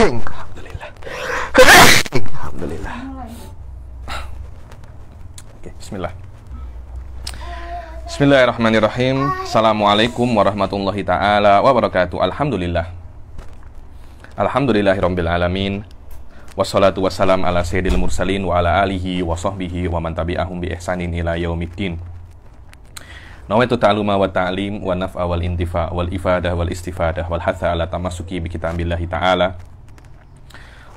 Alhamdulillah. Alhamdulillah. Oke, okay, bismillah. Bismillahirrahmanirrahim. Assalamualaikum warahmatullahi taala wabarakatuh. Alhamdulillah. Alhamdulillahirabbil alamin. Wassalatu wassalam ala sayyidil mursalin wa ala alihi wa sahbihi wa man tabi'ahum bi ihsanin ila yaumiddin. Nawaitu ta'luma wa ta'lim wa naf'a wal intifa wal ifadah wal istifadah wal hatha ala tamasuki bi kitabillahi ta'ala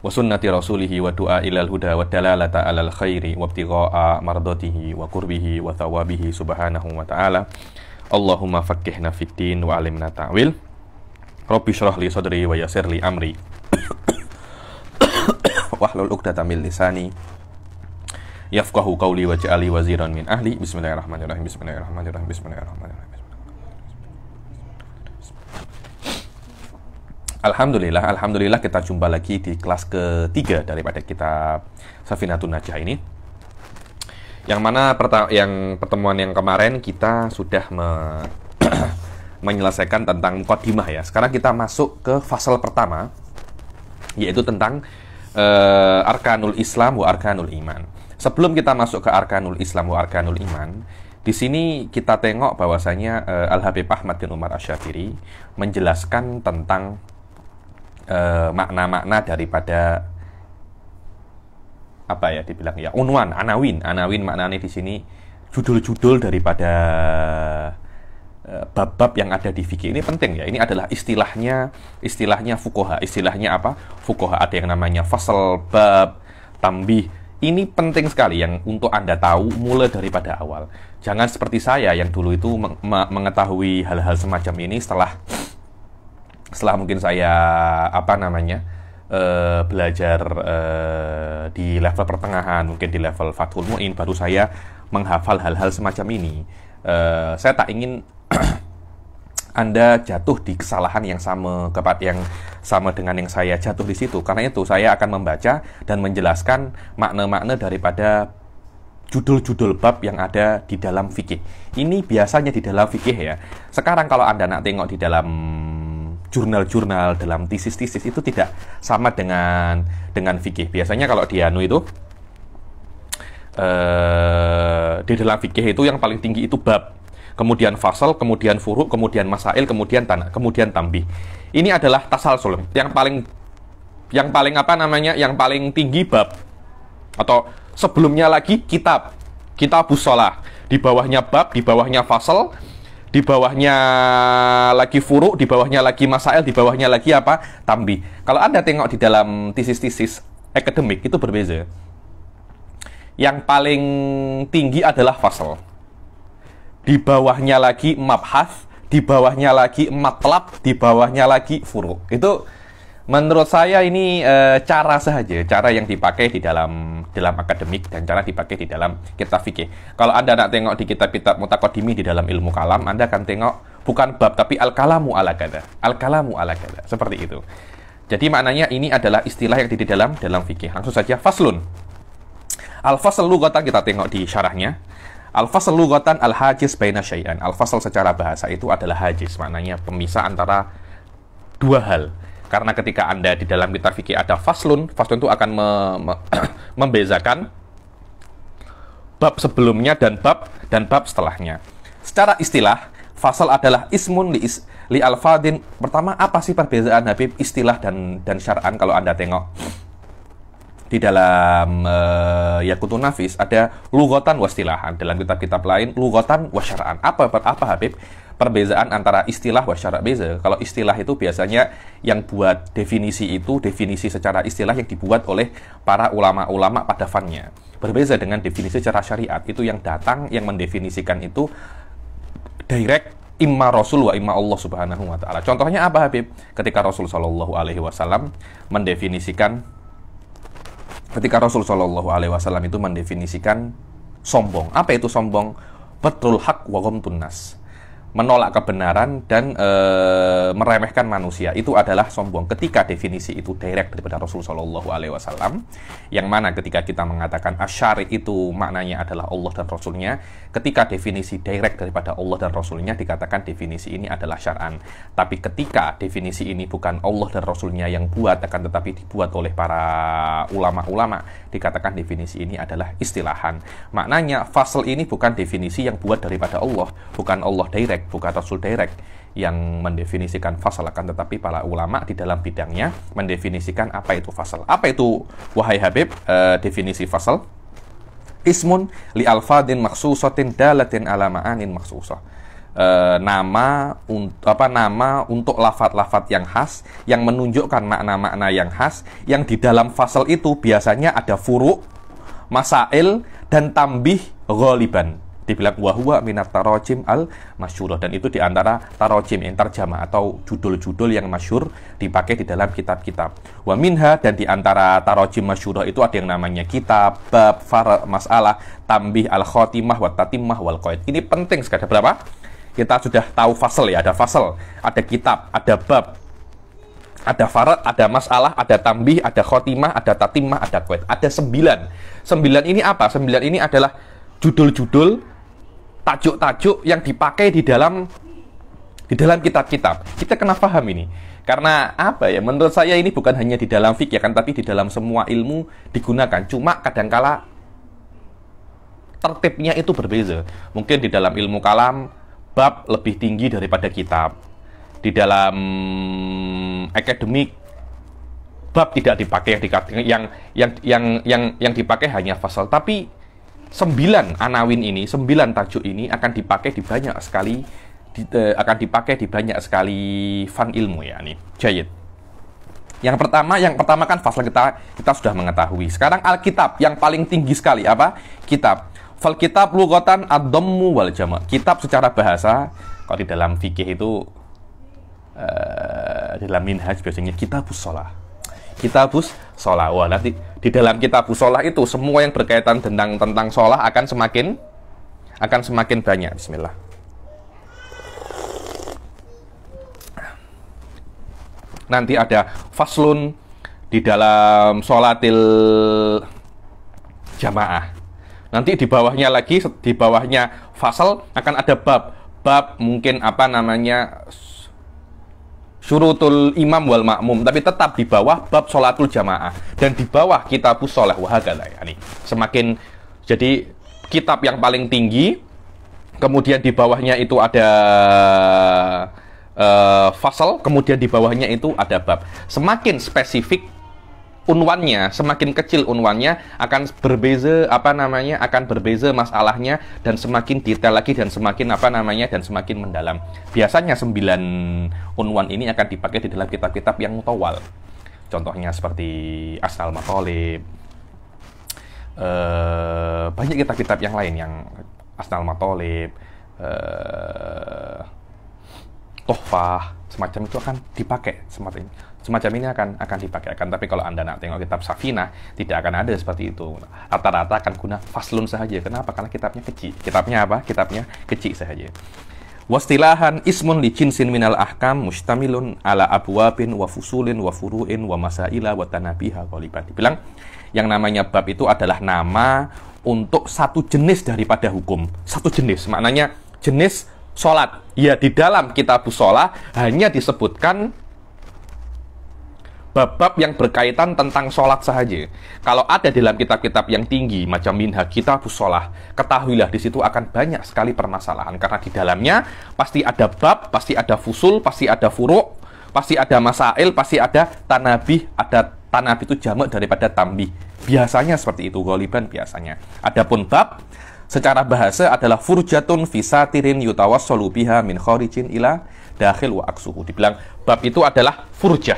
وسنة رسوله ودعاء إلى الهدى والدلالة على الخير وابتغاء مرضته وقربه وثوابه سبحانه وتعالى اللهم فكهنا في الدين وعلمنا تعويل ربي شرح لي صدري ويسر لي أمري واحلل عقدة من لساني يفقه قولي وجعلي وزيرا من أهلي بسم الله الرحمن الرحيم بسم الله الرحمن الرحيم بسم الله الرحمن الرحيم Alhamdulillah, Alhamdulillah kita jumpa lagi di kelas ketiga daripada kita Safinatun Najah ini. Yang mana perta yang pertemuan yang kemarin kita sudah me menyelesaikan tentang kodimah ya. Sekarang kita masuk ke fasal pertama, yaitu tentang uh, Arkanul Islam wa Arkanul Iman. Sebelum kita masuk ke Arkanul Islam wa Arkanul Iman, di sini kita tengok bahwasanya uh, eh, Al Habib Ahmad bin Umar Asyafiri menjelaskan tentang makna eh, makna-makna daripada apa ya dibilang ya unwan anawin anawin maknanya di sini judul-judul daripada eh, bab-bab yang ada di fikih ini penting ya ini adalah istilahnya istilahnya fukoha istilahnya apa fukoha ada yang namanya fasal bab tambih ini penting sekali yang untuk Anda tahu mulai daripada awal. Jangan seperti saya yang dulu itu mengetahui hal-hal semacam ini setelah setelah mungkin saya apa namanya uh, belajar uh, di level pertengahan mungkin di level Fathul Muin baru saya menghafal hal-hal semacam ini uh, saya tak ingin Anda jatuh di kesalahan yang sama kepat yang sama dengan yang saya jatuh di situ karena itu saya akan membaca dan menjelaskan makna-makna daripada judul-judul bab yang ada di dalam fikih. Ini biasanya di dalam fikih ya. Sekarang kalau Anda nak tengok di dalam jurnal-jurnal dalam tesis-tesis itu tidak sama dengan dengan fikih biasanya kalau di anu itu eh, di dalam fikih itu yang paling tinggi itu bab kemudian fasal, kemudian furu, kemudian masail, kemudian tanah, kemudian tambi Ini adalah tasal sulam yang paling yang paling apa namanya? yang paling tinggi bab atau sebelumnya lagi kitab. kitab busola di bawahnya bab, di bawahnya fasal, di bawahnya lagi furu, di bawahnya lagi masail, di bawahnya lagi apa? Tambi. Kalau Anda tengok di dalam tesis-tesis akademik itu berbeza. Yang paling tinggi adalah fasal. Di bawahnya lagi mabhas, di bawahnya lagi matlab, di bawahnya lagi furu. Itu Menurut saya ini e, cara saja, cara yang dipakai di dalam dalam akademik dan cara dipakai di dalam kitab fikih. Kalau Anda nak tengok di kitab-kitab mutakodimi di dalam ilmu kalam, Anda akan tengok bukan bab tapi al-kalamu ala kada. Al-kalamu ala kada. Seperti itu. Jadi maknanya ini adalah istilah yang di dalam dalam fikih. Langsung saja faslun. Al-fasl lugatan kita tengok di syarahnya. Al-fasl lugatan al-hajiz baina syai'an. Al-fasl secara bahasa itu adalah hajiz, maknanya pemisah antara dua hal karena ketika Anda di dalam kitab fikih ada faslun, faslun itu akan me me membezakan bab sebelumnya dan bab dan bab setelahnya. Secara istilah, fasal adalah ismun li, is, li alfadin. Pertama, apa sih perbezaan Habib istilah dan dan syar'an kalau Anda tengok? Di dalam uh, Yakutun Nafis ada lugotan wastilahan. Dalam kitab-kitab lain, lugotan wasyaraan Apa, apa Habib? perbezaan antara istilah wa beza. Kalau istilah itu biasanya yang buat definisi itu definisi secara istilah yang dibuat oleh para ulama-ulama pada fannya. Berbeza dengan definisi secara syariat itu yang datang yang mendefinisikan itu direct imma Rasul wa imma Allah Subhanahu wa taala. Contohnya apa Habib? Ketika Rasul Shallallahu alaihi wasallam mendefinisikan ketika Rasul Shallallahu alaihi wasallam itu mendefinisikan sombong. Apa itu sombong? Betul hak wa ghamtun menolak kebenaran dan e, meremehkan manusia itu adalah sombong ketika definisi itu direct daripada Rasul Shallallahu Alaihi Wasallam yang mana ketika kita mengatakan asyari itu maknanya adalah Allah dan Rasulnya ketika definisi direct daripada Allah dan Rasulnya dikatakan definisi ini adalah syar'an tapi ketika definisi ini bukan Allah dan Rasulnya yang buat akan tetapi dibuat oleh para ulama-ulama dikatakan definisi ini adalah istilahan. Maknanya fasl ini bukan definisi yang buat daripada Allah, bukan Allah direct, bukan Rasul direct yang mendefinisikan fasal akan tetapi para ulama di dalam bidangnya mendefinisikan apa itu fasal. Apa itu wahai Habib e, definisi fasal? Ismun li alfadin maksusatin dalatin ala maksusah Eh, nama untuk apa nama untuk lafat-lafat yang khas yang menunjukkan makna-makna yang khas yang di dalam fasal itu biasanya ada furuk masail dan tambih goliban dibilang wahwa minat tarojim al masyurah dan itu diantara tarojim yang terjemah atau judul-judul yang masyur dipakai di dalam kitab-kitab wa minha dan diantara tarojim masyurah itu ada yang namanya kitab bab far masalah tambih al khotimah wa tatimah wal qaid ini penting sekali berapa kita sudah tahu fasel ya, ada fasel, ada kitab, ada bab, ada farad, ada masalah, ada tambih, ada khotimah, ada tatimah, ada kuet. Ada sembilan. Sembilan ini apa? Sembilan ini adalah judul-judul, tajuk-tajuk yang dipakai di dalam di dalam kitab-kitab. Kita kena paham ini. Karena apa ya? Menurut saya ini bukan hanya di dalam fikih ya kan, tapi di dalam semua ilmu digunakan. Cuma kadangkala tertibnya itu berbeza. Mungkin di dalam ilmu kalam bab lebih tinggi daripada kitab. Di dalam akademik bab tidak dipakai yang yang yang yang yang dipakai hanya fasal tapi sembilan anawin ini, sembilan tajuk ini akan dipakai di banyak sekali di, uh, akan dipakai di banyak sekali fan ilmu ya nih. jayet Yang pertama, yang pertama kan fasal kita kita sudah mengetahui. Sekarang Alkitab yang paling tinggi sekali apa? Kitab. Fal kitab lugotan ad dammu wal jama. Kitab secara bahasa kalau di dalam fikih itu uh, di dalam minhaj biasanya kitabus shalah. Kitabus shalah. Wah, nanti di dalam kitabus shalah itu semua yang berkaitan tentang tentang shalah akan semakin akan semakin banyak. Bismillah. nanti ada faslun di dalam sholatil jamaah Nanti di bawahnya lagi, di bawahnya fasal akan ada bab. Bab mungkin apa namanya syurutul imam wal makmum tapi tetap di bawah bab sholatul jamaah dan di bawah kitab sholeh wahagalah nih semakin jadi kitab yang paling tinggi kemudian di bawahnya itu ada uh, fasal kemudian di bawahnya itu ada bab semakin spesifik unwannya semakin kecil unwannya akan berbeza apa namanya akan berbeza masalahnya dan semakin detail lagi dan semakin apa namanya dan semakin mendalam biasanya 9 unwan ini akan dipakai di dalam kitab-kitab yang mutawal contohnya seperti asal matolib eh, banyak kitab-kitab yang lain yang asal matolib e, eh, tohfah semacam itu akan dipakai semacam ini semacam ini akan akan dipakaikan. Tapi kalau Anda nak tengok kitab Safina tidak akan ada seperti itu. Rata-rata akan guna faslun saja. Kenapa? Karena kitabnya kecil. Kitabnya apa? Kitabnya kecil saja. Wastilahan ismun li jinsin minal ahkam mustamilun ala abwabin wa fusulin wa furu'in wa masaila wa tanabiha Dibilang yang namanya bab itu adalah nama untuk satu jenis daripada hukum. Satu jenis, maknanya jenis sholat. Ya, di dalam kitab sholat hanya disebutkan bab-bab yang berkaitan tentang sholat sahaja. Kalau ada dalam kitab-kitab yang tinggi, macam minha kitab sholat, ketahuilah di situ akan banyak sekali permasalahan. Karena di dalamnya pasti ada bab, pasti ada fusul, pasti ada furuk, pasti ada masail, pasti ada tanabih, ada tanabih itu jamak daripada tambi Biasanya seperti itu, goliban biasanya. Adapun bab, secara bahasa adalah furjatun tirin yutawas solubiha min khorijin ila dahil wa aksuhu. Dibilang bab itu adalah furjah,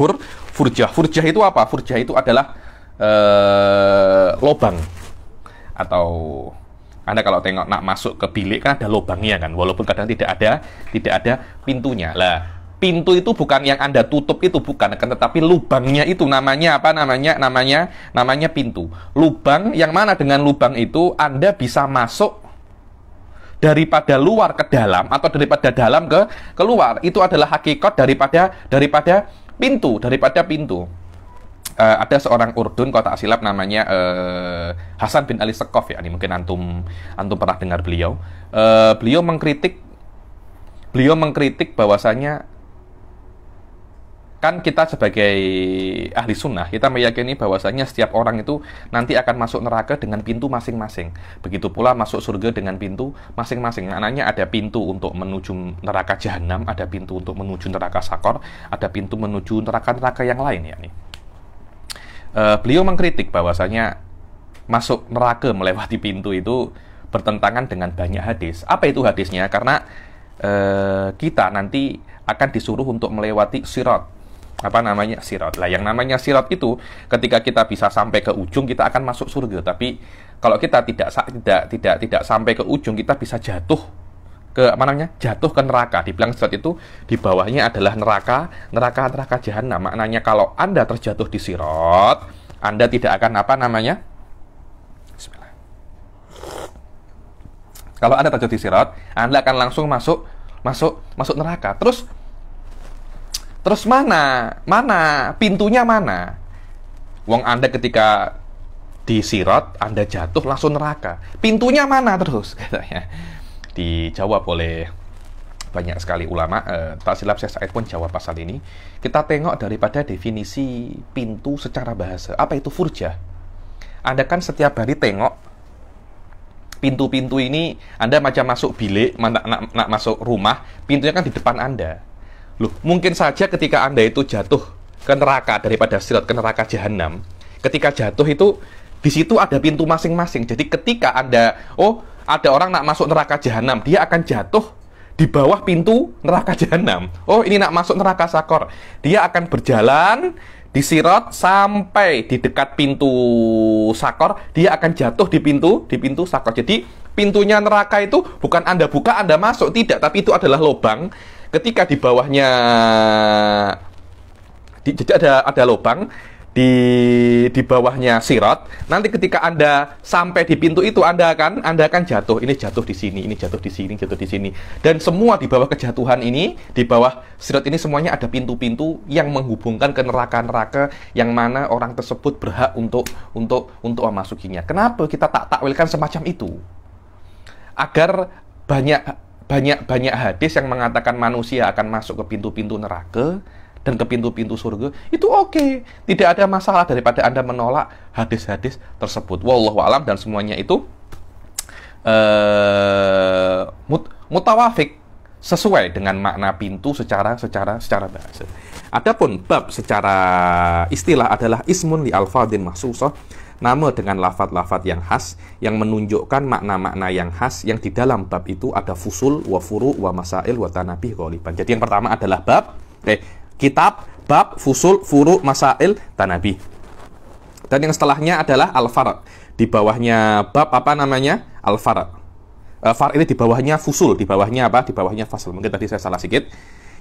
fur furjah. Furjah itu apa? Furjah itu adalah uh, eh, lobang atau anda kalau tengok nak masuk ke bilik kan ada lubangnya kan, walaupun kadang tidak ada tidak ada pintunya. Lah, pintu itu bukan yang Anda tutup itu bukan, kan tetapi lubangnya itu namanya apa namanya? Namanya namanya pintu. Lubang yang mana dengan lubang itu Anda bisa masuk daripada luar ke dalam atau daripada dalam ke keluar. Itu adalah hakikat daripada daripada pintu daripada pintu uh, ada seorang Urdun kota silap namanya uh, Hasan bin Ali Sekov ya ini mungkin antum antum pernah dengar beliau uh, beliau mengkritik beliau mengkritik bahwasanya kan kita sebagai ahli sunnah kita meyakini bahwasanya setiap orang itu nanti akan masuk neraka dengan pintu masing-masing begitu pula masuk surga dengan pintu masing-masing anaknya ada pintu untuk menuju neraka jahanam ada pintu untuk menuju neraka sakor ada pintu menuju neraka-neraka yang lain nih uh, e, beliau mengkritik bahwasanya masuk neraka melewati pintu itu bertentangan dengan banyak hadis apa itu hadisnya karena uh, kita nanti akan disuruh untuk melewati sirat apa namanya sirat lah yang namanya sirat itu ketika kita bisa sampai ke ujung kita akan masuk surga tapi kalau kita tidak tidak tidak tidak sampai ke ujung kita bisa jatuh ke apa namanya jatuh ke neraka dibilang sirat itu di bawahnya adalah neraka neraka neraka jahanam maknanya kalau anda terjatuh di sirat anda tidak akan apa namanya kalau anda terjatuh di sirat anda akan langsung masuk masuk masuk neraka terus Terus mana? Mana? Pintunya mana? Wong Anda ketika disirat, Anda jatuh langsung neraka. Pintunya mana terus? Katanya. Dijawab oleh banyak sekali ulama, eh, tak silap saya saat pun jawab pasal ini. Kita tengok daripada definisi pintu secara bahasa. Apa itu furja? Anda kan setiap hari tengok pintu-pintu ini, Anda macam masuk bilik, nak, nak, nak masuk rumah, pintunya kan di depan Anda Loh, mungkin saja ketika Anda itu jatuh ke neraka daripada sirat ke neraka jahanam, ketika jatuh itu di situ ada pintu masing-masing. Jadi ketika Anda oh, ada orang nak masuk neraka jahanam, dia akan jatuh di bawah pintu neraka jahanam. Oh, ini nak masuk neraka sakor. Dia akan berjalan di sirat sampai di dekat pintu sakor, dia akan jatuh di pintu di pintu sakor. Jadi pintunya neraka itu bukan Anda buka, Anda masuk tidak, tapi itu adalah lubang ketika di bawahnya di, jadi ada ada lubang di di bawahnya sirat. Nanti ketika Anda sampai di pintu itu Anda akan Anda akan jatuh. Ini jatuh di sini, ini jatuh di sini, jatuh di sini. Dan semua di bawah kejatuhan ini, di bawah sirat ini semuanya ada pintu-pintu yang menghubungkan ke neraka-neraka yang mana orang tersebut berhak untuk untuk untuk memasukinya. Kenapa kita tak takwilkan semacam itu? Agar banyak banyak-banyak hadis yang mengatakan manusia akan masuk ke pintu-pintu neraka dan ke pintu-pintu surga itu oke okay. tidak ada masalah daripada anda menolak hadis-hadis tersebut wallahualam dan semuanya itu uh, mut mutawafik sesuai dengan makna pintu secara secara secara bahasa. Adapun bab secara istilah adalah ismun li alfadin mahsusah nama dengan lafat-lafat yang khas yang menunjukkan makna-makna yang khas yang di dalam bab itu ada fusul wa furu wa masail wa tanabih ghaliban. Jadi yang pertama adalah bab, eh, kitab, bab, fusul, furu, masail, tanabih. Dan yang setelahnya adalah al-far. Di bawahnya bab apa namanya? Al-far. Uh, eh, far ini di bawahnya fusul, di bawahnya apa? Di bawahnya fasal. Mungkin tadi saya salah sedikit.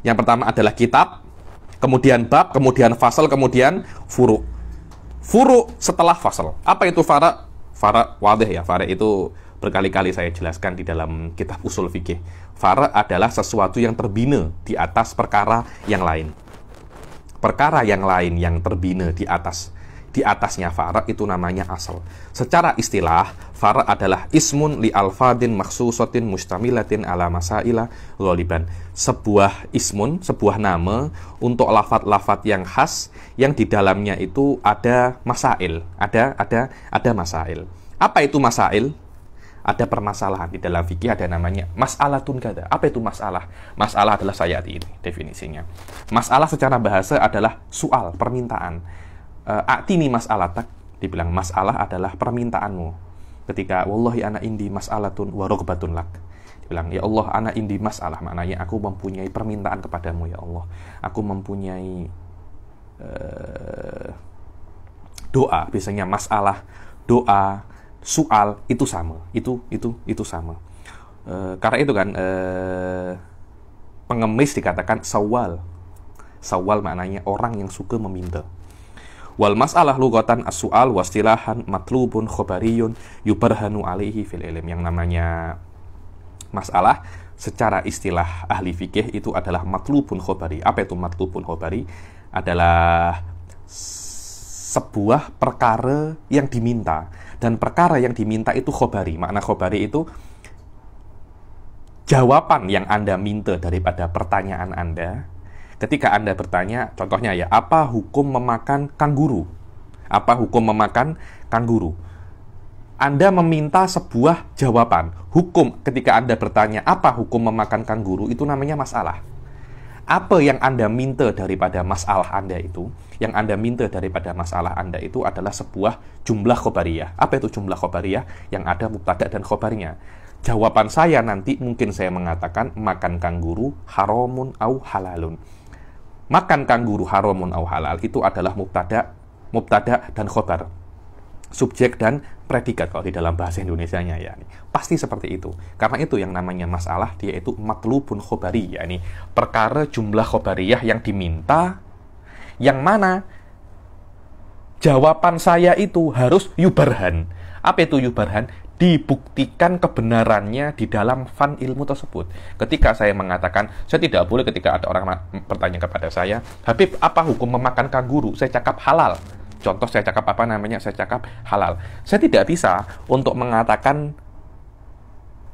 Yang pertama adalah kitab, kemudian bab, kemudian fasal, kemudian furu' Furu setelah fasal. Apa itu fara? Fara wadih ya. Fara itu berkali-kali saya jelaskan di dalam kitab usul fikih. Fara adalah sesuatu yang terbina di atas perkara yang lain. Perkara yang lain yang terbina di atas di atasnya farak itu namanya asal. Secara istilah, farak adalah ismun li alfadin maksusotin mustamilatin ala masaila loliban. Sebuah ismun, sebuah nama untuk lafat-lafat yang khas yang di dalamnya itu ada masail, ada ada ada masail. Apa itu masail? Ada permasalahan di dalam fikih ada namanya masalah tun Apa itu masalah? Masalah adalah saya ini definisinya. Masalah secara bahasa adalah soal, permintaan Eh, mas alatak dibilang masalah adalah permintaanmu ketika wallahi anak indi mas'alatun wa rogbatun lak dibilang ya Allah anak indi masalah maknanya aku mempunyai permintaan kepadamu ya Allah aku mempunyai uh, doa biasanya masalah doa soal itu sama itu itu itu sama uh, karena itu kan uh, pengemis dikatakan sawal sawal maknanya orang yang suka meminta Wal mas'alah lugatan as-su'al wastilahan matlubun khobariyun yubarhanu alihi fil ilim Yang namanya masalah secara istilah ahli fikih itu adalah matlubun khobari. Apa itu matlubun khobari? Adalah sebuah perkara yang diminta. Dan perkara yang diminta itu khobari. Makna khobari itu jawaban yang Anda minta daripada pertanyaan Anda Ketika Anda bertanya, contohnya ya, apa hukum memakan kanguru? Apa hukum memakan kanguru? Anda meminta sebuah jawaban. Hukum ketika Anda bertanya apa hukum memakan kanguru itu namanya masalah. Apa yang Anda minta daripada masalah Anda itu, yang Anda minta daripada masalah Anda itu adalah sebuah jumlah khobariyah. Apa itu jumlah khobariyah? Yang ada mubtada dan khobarnya. Jawaban saya nanti mungkin saya mengatakan makan kangguru haramun au halalun makan kangguru haramun au halal itu adalah mubtada, mubtada dan khobar. Subjek dan predikat kalau di dalam bahasa Indonesianya ya. Pasti seperti itu. Karena itu yang namanya masalah dia itu matlubun khobari ini perkara jumlah khobariyah yang diminta yang mana jawaban saya itu harus yubarhan. Apa itu yubarhan? dibuktikan kebenarannya di dalam fan ilmu tersebut. Ketika saya mengatakan, saya tidak boleh ketika ada orang bertanya kepada saya, Habib, apa hukum memakan kanguru? Saya cakap halal. Contoh saya cakap apa namanya? Saya cakap halal. Saya tidak bisa untuk mengatakan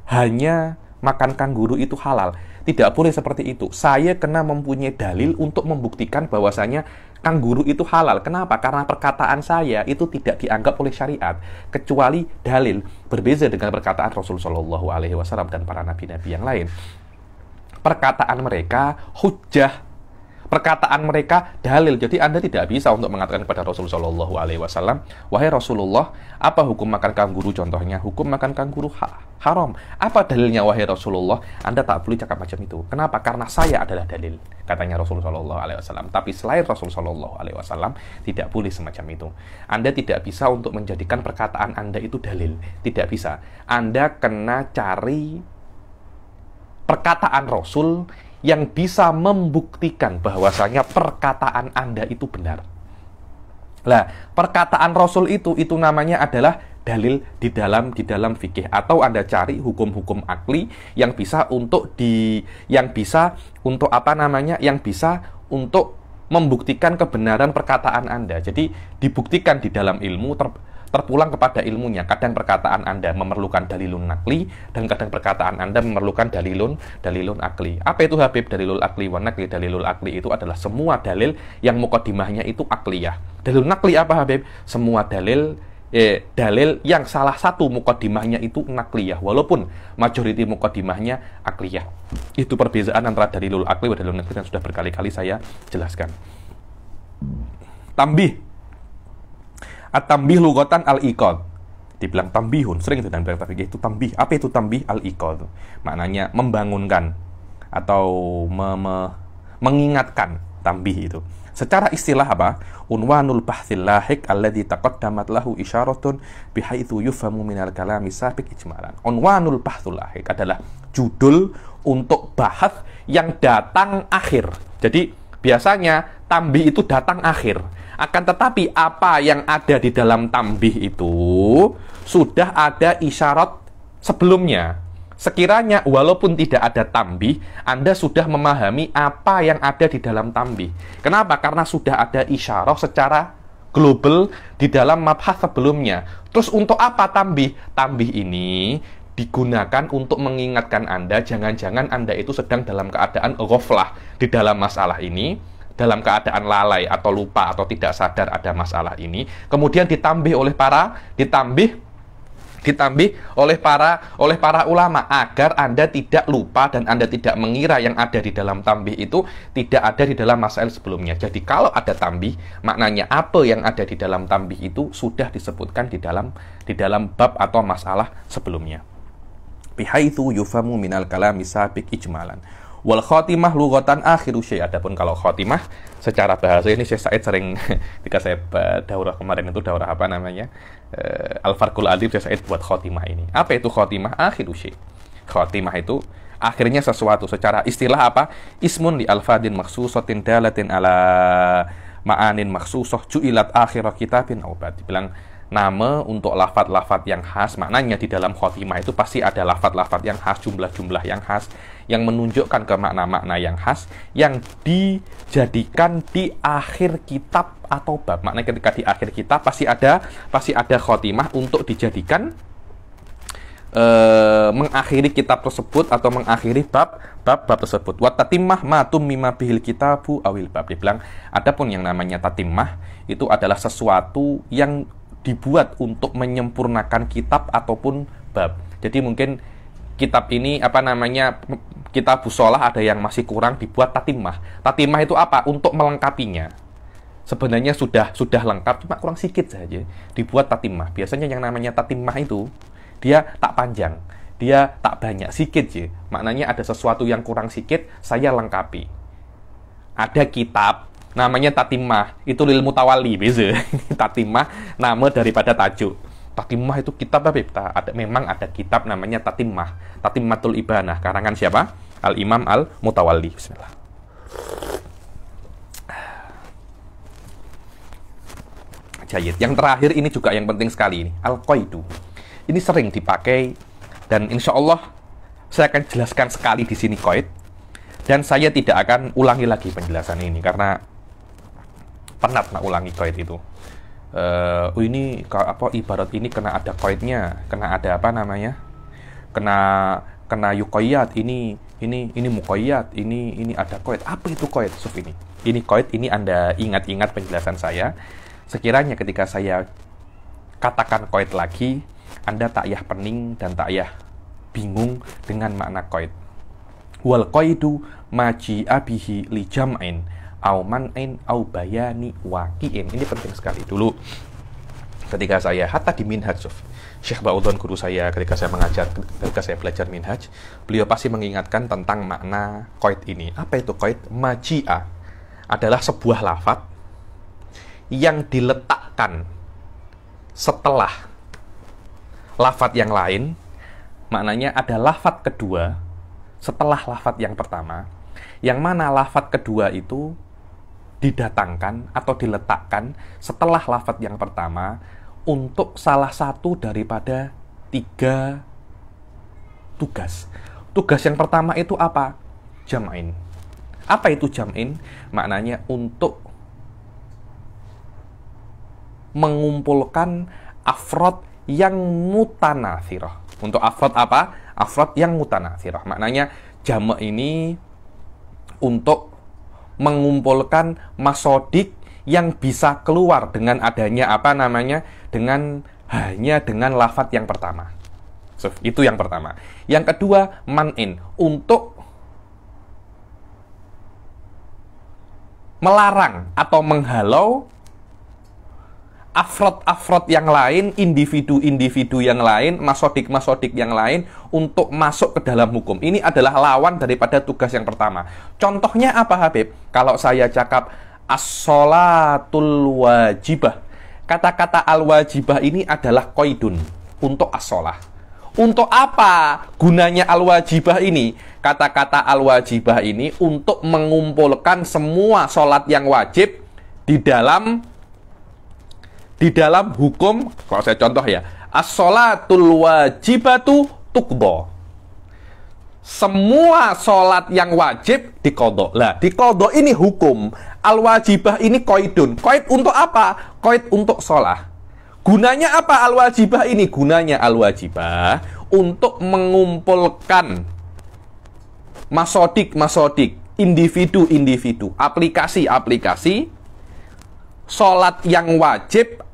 hanya makan kanguru itu halal. Tidak boleh seperti itu. Saya kena mempunyai dalil untuk membuktikan bahwasanya kangguru itu halal. Kenapa? Karena perkataan saya itu tidak dianggap oleh syariat kecuali dalil. Berbeza dengan perkataan Rasul Shallallahu Alaihi Wasallam dan para nabi-nabi yang lain. Perkataan mereka hujah perkataan mereka dalil. Jadi Anda tidak bisa untuk mengatakan kepada rasulullah Shallallahu Alaihi Wasallam, wahai Rasulullah, apa hukum makan kangguru? Contohnya, hukum makan kangguru ha haram. Apa dalilnya wahai Rasulullah? Anda tak boleh cakap macam itu. Kenapa? Karena saya adalah dalil. Katanya rasulullah Shallallahu Alaihi Tapi selain rasulullah Shallallahu Alaihi tidak boleh semacam itu. Anda tidak bisa untuk menjadikan perkataan Anda itu dalil. Tidak bisa. Anda kena cari perkataan Rasul yang bisa membuktikan bahwasanya perkataan Anda itu benar. lah perkataan Rasul itu itu namanya adalah dalil di dalam di dalam fikih atau Anda cari hukum-hukum akli yang bisa untuk di yang bisa untuk apa namanya yang bisa untuk membuktikan kebenaran perkataan Anda. Jadi dibuktikan di dalam ilmu ter, terpulang kepada ilmunya. Kadang perkataan Anda memerlukan dalilun nakli dan kadang perkataan Anda memerlukan dalilun dalilun akli. Apa itu Habib dalilul akli wa nakli? Dalilul akli itu adalah semua dalil yang mukadimahnya itu akliyah. Dalilun nakli apa Habib? Semua dalil eh, dalil yang salah satu mukodimahnya itu nakliyah walaupun majoriti mukodimahnya akliyah itu perbezaan antara dalilul akli dan dalilun nakli yang sudah berkali-kali saya jelaskan tambih At-tambih lugotan al-ikod. Dibilang tambihun, sering itu dan bilang itu tambih. Apa itu tambih al-ikod? Maknanya membangunkan atau me -me mengingatkan tambih itu. Secara istilah apa? Unwanul bahthil lahik alladhi taqaddamat lahu isyaratun bihaithu yufamu minal kalami sabik ijmalan. Unwanul bahthul lahik adalah judul untuk bahas yang datang akhir. Jadi biasanya tambih itu datang akhir akan tetapi apa yang ada di dalam tambih itu sudah ada isyarat sebelumnya. Sekiranya walaupun tidak ada tambih, Anda sudah memahami apa yang ada di dalam tambih. Kenapa? Karena sudah ada isyarat secara global di dalam mabhas sebelumnya. Terus untuk apa tambih? Tambih ini digunakan untuk mengingatkan Anda jangan-jangan Anda itu sedang dalam keadaan ghaflah di dalam masalah ini dalam keadaan lalai atau lupa atau tidak sadar ada masalah ini kemudian ditambah oleh para ditambah ditambah oleh para oleh para ulama agar Anda tidak lupa dan Anda tidak mengira yang ada di dalam tambih itu tidak ada di dalam masalah sebelumnya. Jadi kalau ada tambih, maknanya apa yang ada di dalam tambih itu sudah disebutkan di dalam di dalam bab atau masalah sebelumnya. Bihaitsu yufamu minal kalami sabiq ijmalan Wal khotimah lugotan akhiru syai. Adapun kalau khotimah secara bahasa ini Syekh Said sering ketika saya daurah kemarin itu daurah apa namanya? Uh, eh, al farkul Adib Syekh Said buat khotimah ini. Apa itu khotimah akhiru syai? Khotimah itu akhirnya sesuatu secara istilah apa? Ismun li alfadin maksusotin dalatin ala ma'anin maksusoh cuilat akhirah kitabin oh, aubat. Dibilang nama untuk lafat-lafat yang khas maknanya di dalam khotimah itu pasti ada lafat-lafat yang khas jumlah-jumlah yang khas yang menunjukkan ke makna-makna yang khas yang dijadikan di akhir kitab atau bab. makna ketika di akhir kitab pasti ada pasti ada khotimah untuk dijadikan Uh, mengakhiri kitab tersebut atau mengakhiri bab bab bab tersebut. Wa tatimmah ma mimma bihil kitabu awil bab. Dibilang adapun yang namanya tatimah itu adalah sesuatu yang dibuat untuk menyempurnakan kitab ataupun bab. Jadi mungkin kitab ini apa namanya kitab busolah ada yang masih kurang dibuat tatimah. Tatimah itu apa? Untuk melengkapinya. Sebenarnya sudah sudah lengkap, cuma kurang sedikit saja. Dibuat tatimah. Biasanya yang namanya tatimah itu dia tak panjang, dia tak banyak sedikit sih. Maknanya ada sesuatu yang kurang sedikit, saya lengkapi. Ada kitab namanya tatimah, itu ilmu tawali, bisa. tatimah nama daripada tajuk Tatimah itu kitab apa ya? Ada, memang ada kitab namanya Tatimah. Tatimatul Ibanah. Karangan siapa? Al-Imam Al-Mutawalli. Bismillah. Jayid. Yang terakhir ini juga yang penting sekali ini. Al-Qaidu. Ini sering dipakai dan insya Allah saya akan jelaskan sekali di sini Qaid. Dan saya tidak akan ulangi lagi penjelasan ini karena penat nak ulangi Qaid itu uh, ini apa ibarat ini kena ada koinnya kena ada apa namanya, kena kena yukoyat ini ini ini mukoyat ini ini ada koin apa itu koin suf ini ini koin ini anda ingat-ingat penjelasan saya sekiranya ketika saya katakan koin lagi anda tak yah pening dan tak yah bingung dengan makna koin wal koidu maji abihi li Aumanin, ain au bayani waki'in ini penting sekali dulu ketika saya hatta di minhaj Syekh Baudon guru saya ketika saya mengajar ketika saya belajar minhaj beliau pasti mengingatkan tentang makna koid ini apa itu koid majia adalah sebuah lafat yang diletakkan setelah lafat yang lain maknanya ada lafat kedua setelah lafat yang pertama yang mana lafat kedua itu didatangkan atau diletakkan setelah lafat yang pertama untuk salah satu daripada tiga tugas. Tugas yang pertama itu apa? Jamain. Apa itu jamain? Maknanya untuk mengumpulkan afrod yang roh Untuk afrod apa? Afrod yang roh Maknanya jamak ini untuk mengumpulkan masodik yang bisa keluar dengan adanya apa namanya dengan hanya dengan lafat yang pertama. So, itu yang pertama. Yang kedua, manin untuk melarang atau menghalau afrod-afrod yang lain, individu-individu yang lain, masodik-masodik yang lain untuk masuk ke dalam hukum. Ini adalah lawan daripada tugas yang pertama. Contohnya apa Habib? Kalau saya cakap as salatul wajibah. Kata-kata al-wajibah ini adalah koidun untuk as salah Untuk apa gunanya al-wajibah ini? Kata-kata al-wajibah ini untuk mengumpulkan semua sholat yang wajib di dalam di dalam hukum kalau saya contoh ya as salatul wajibatu tukdo semua sholat yang wajib dikodok. Lah, dikodok ini hukum. Al-wajibah ini koidun. Koid untuk apa? Koid untuk sholat. Gunanya apa al-wajibah ini? Gunanya al-wajibah untuk mengumpulkan masodik-masodik, individu-individu, aplikasi-aplikasi, sholat yang wajib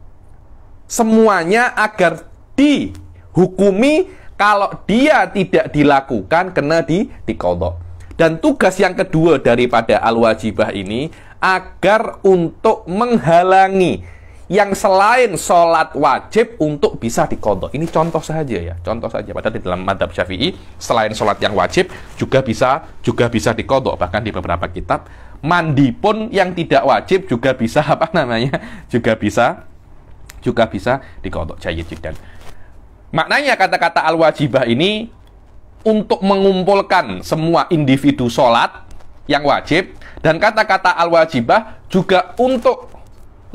semuanya agar dihukumi kalau dia tidak dilakukan kena di dikodok. Dan tugas yang kedua daripada al-wajibah ini agar untuk menghalangi yang selain sholat wajib untuk bisa dikodok. Ini contoh saja ya, contoh saja. pada di dalam madhab syafi'i, selain sholat yang wajib juga bisa juga bisa dikodok. Bahkan di beberapa kitab, mandi pun yang tidak wajib juga bisa apa namanya juga bisa juga bisa dikodok jayid jidan. Maknanya kata-kata al-wajibah ini untuk mengumpulkan semua individu sholat yang wajib dan kata-kata al-wajibah juga untuk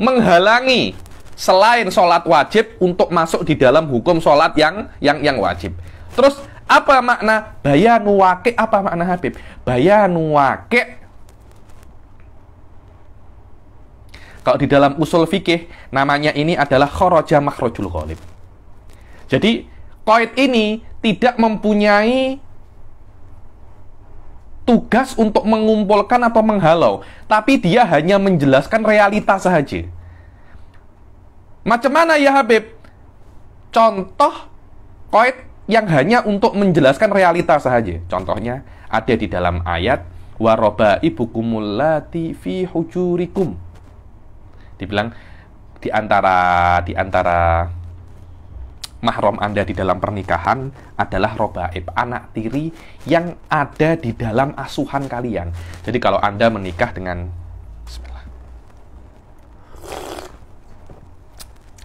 menghalangi selain sholat wajib untuk masuk di dalam hukum sholat yang yang yang wajib. Terus apa makna bayanu wakil? Apa makna Habib? Bayanu wakil Kalau di dalam usul fikih, namanya ini adalah khoroja makhrojul ghalib. Jadi, koid ini tidak mempunyai tugas untuk mengumpulkan atau menghalau, tapi dia hanya menjelaskan realita saja. Macam mana ya Habib? Contoh koid yang hanya untuk menjelaskan realita saja. Contohnya ada di dalam ayat waroba ibukumulati fi hujurikum dibilang di antara di antara mahram Anda di dalam pernikahan adalah robaib, anak tiri yang ada di dalam asuhan kalian. Jadi kalau Anda menikah dengan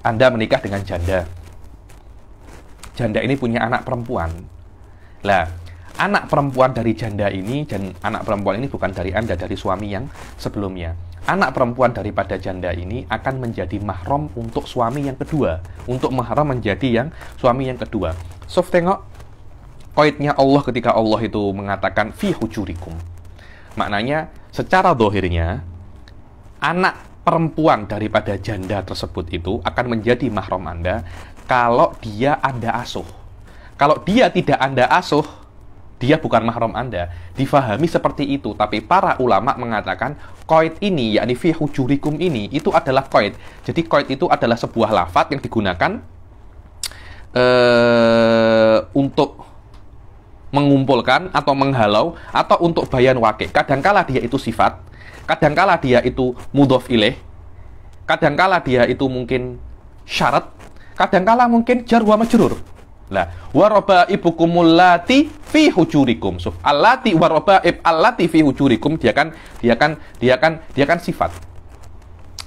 Anda menikah dengan janda. Janda ini punya anak perempuan. Lah, anak perempuan dari janda ini dan anak perempuan ini bukan dari Anda, dari suami yang sebelumnya anak perempuan daripada janda ini akan menjadi mahram untuk suami yang kedua, untuk mahram menjadi yang suami yang kedua. Sof tengok koitnya Allah ketika Allah itu mengatakan fi hujurikum. Maknanya secara dohirnya anak perempuan daripada janda tersebut itu akan menjadi mahram Anda kalau dia Anda asuh. Kalau dia tidak Anda asuh, dia bukan mahram Anda. Difahami seperti itu, tapi para ulama mengatakan koid ini, yakni fi hujurikum ini, itu adalah koid. Jadi koid itu adalah sebuah lafat yang digunakan uh, untuk mengumpulkan atau menghalau atau untuk bayan wakil. Kadangkala dia itu sifat, kadangkala dia itu mudhof ileh, kadangkala dia itu mungkin syarat, kadangkala mungkin jarwa majrur. Lah, waroba kumulati fi hujurikum. So, alati waroba ib alati fi hujurikum dia kan dia kan dia kan dia kan sifat.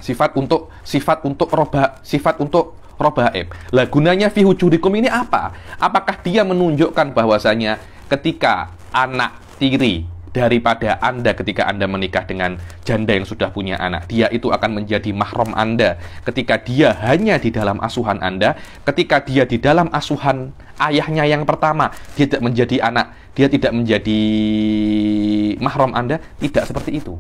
Sifat untuk sifat untuk roba sifat untuk robaib. Lah gunanya fi hujurikum ini apa? Apakah dia menunjukkan bahwasanya ketika anak tiri daripada Anda ketika Anda menikah dengan janda yang sudah punya anak. Dia itu akan menjadi mahram Anda ketika dia hanya di dalam asuhan Anda, ketika dia di dalam asuhan ayahnya yang pertama, dia tidak menjadi anak, dia tidak menjadi mahram Anda, tidak seperti itu.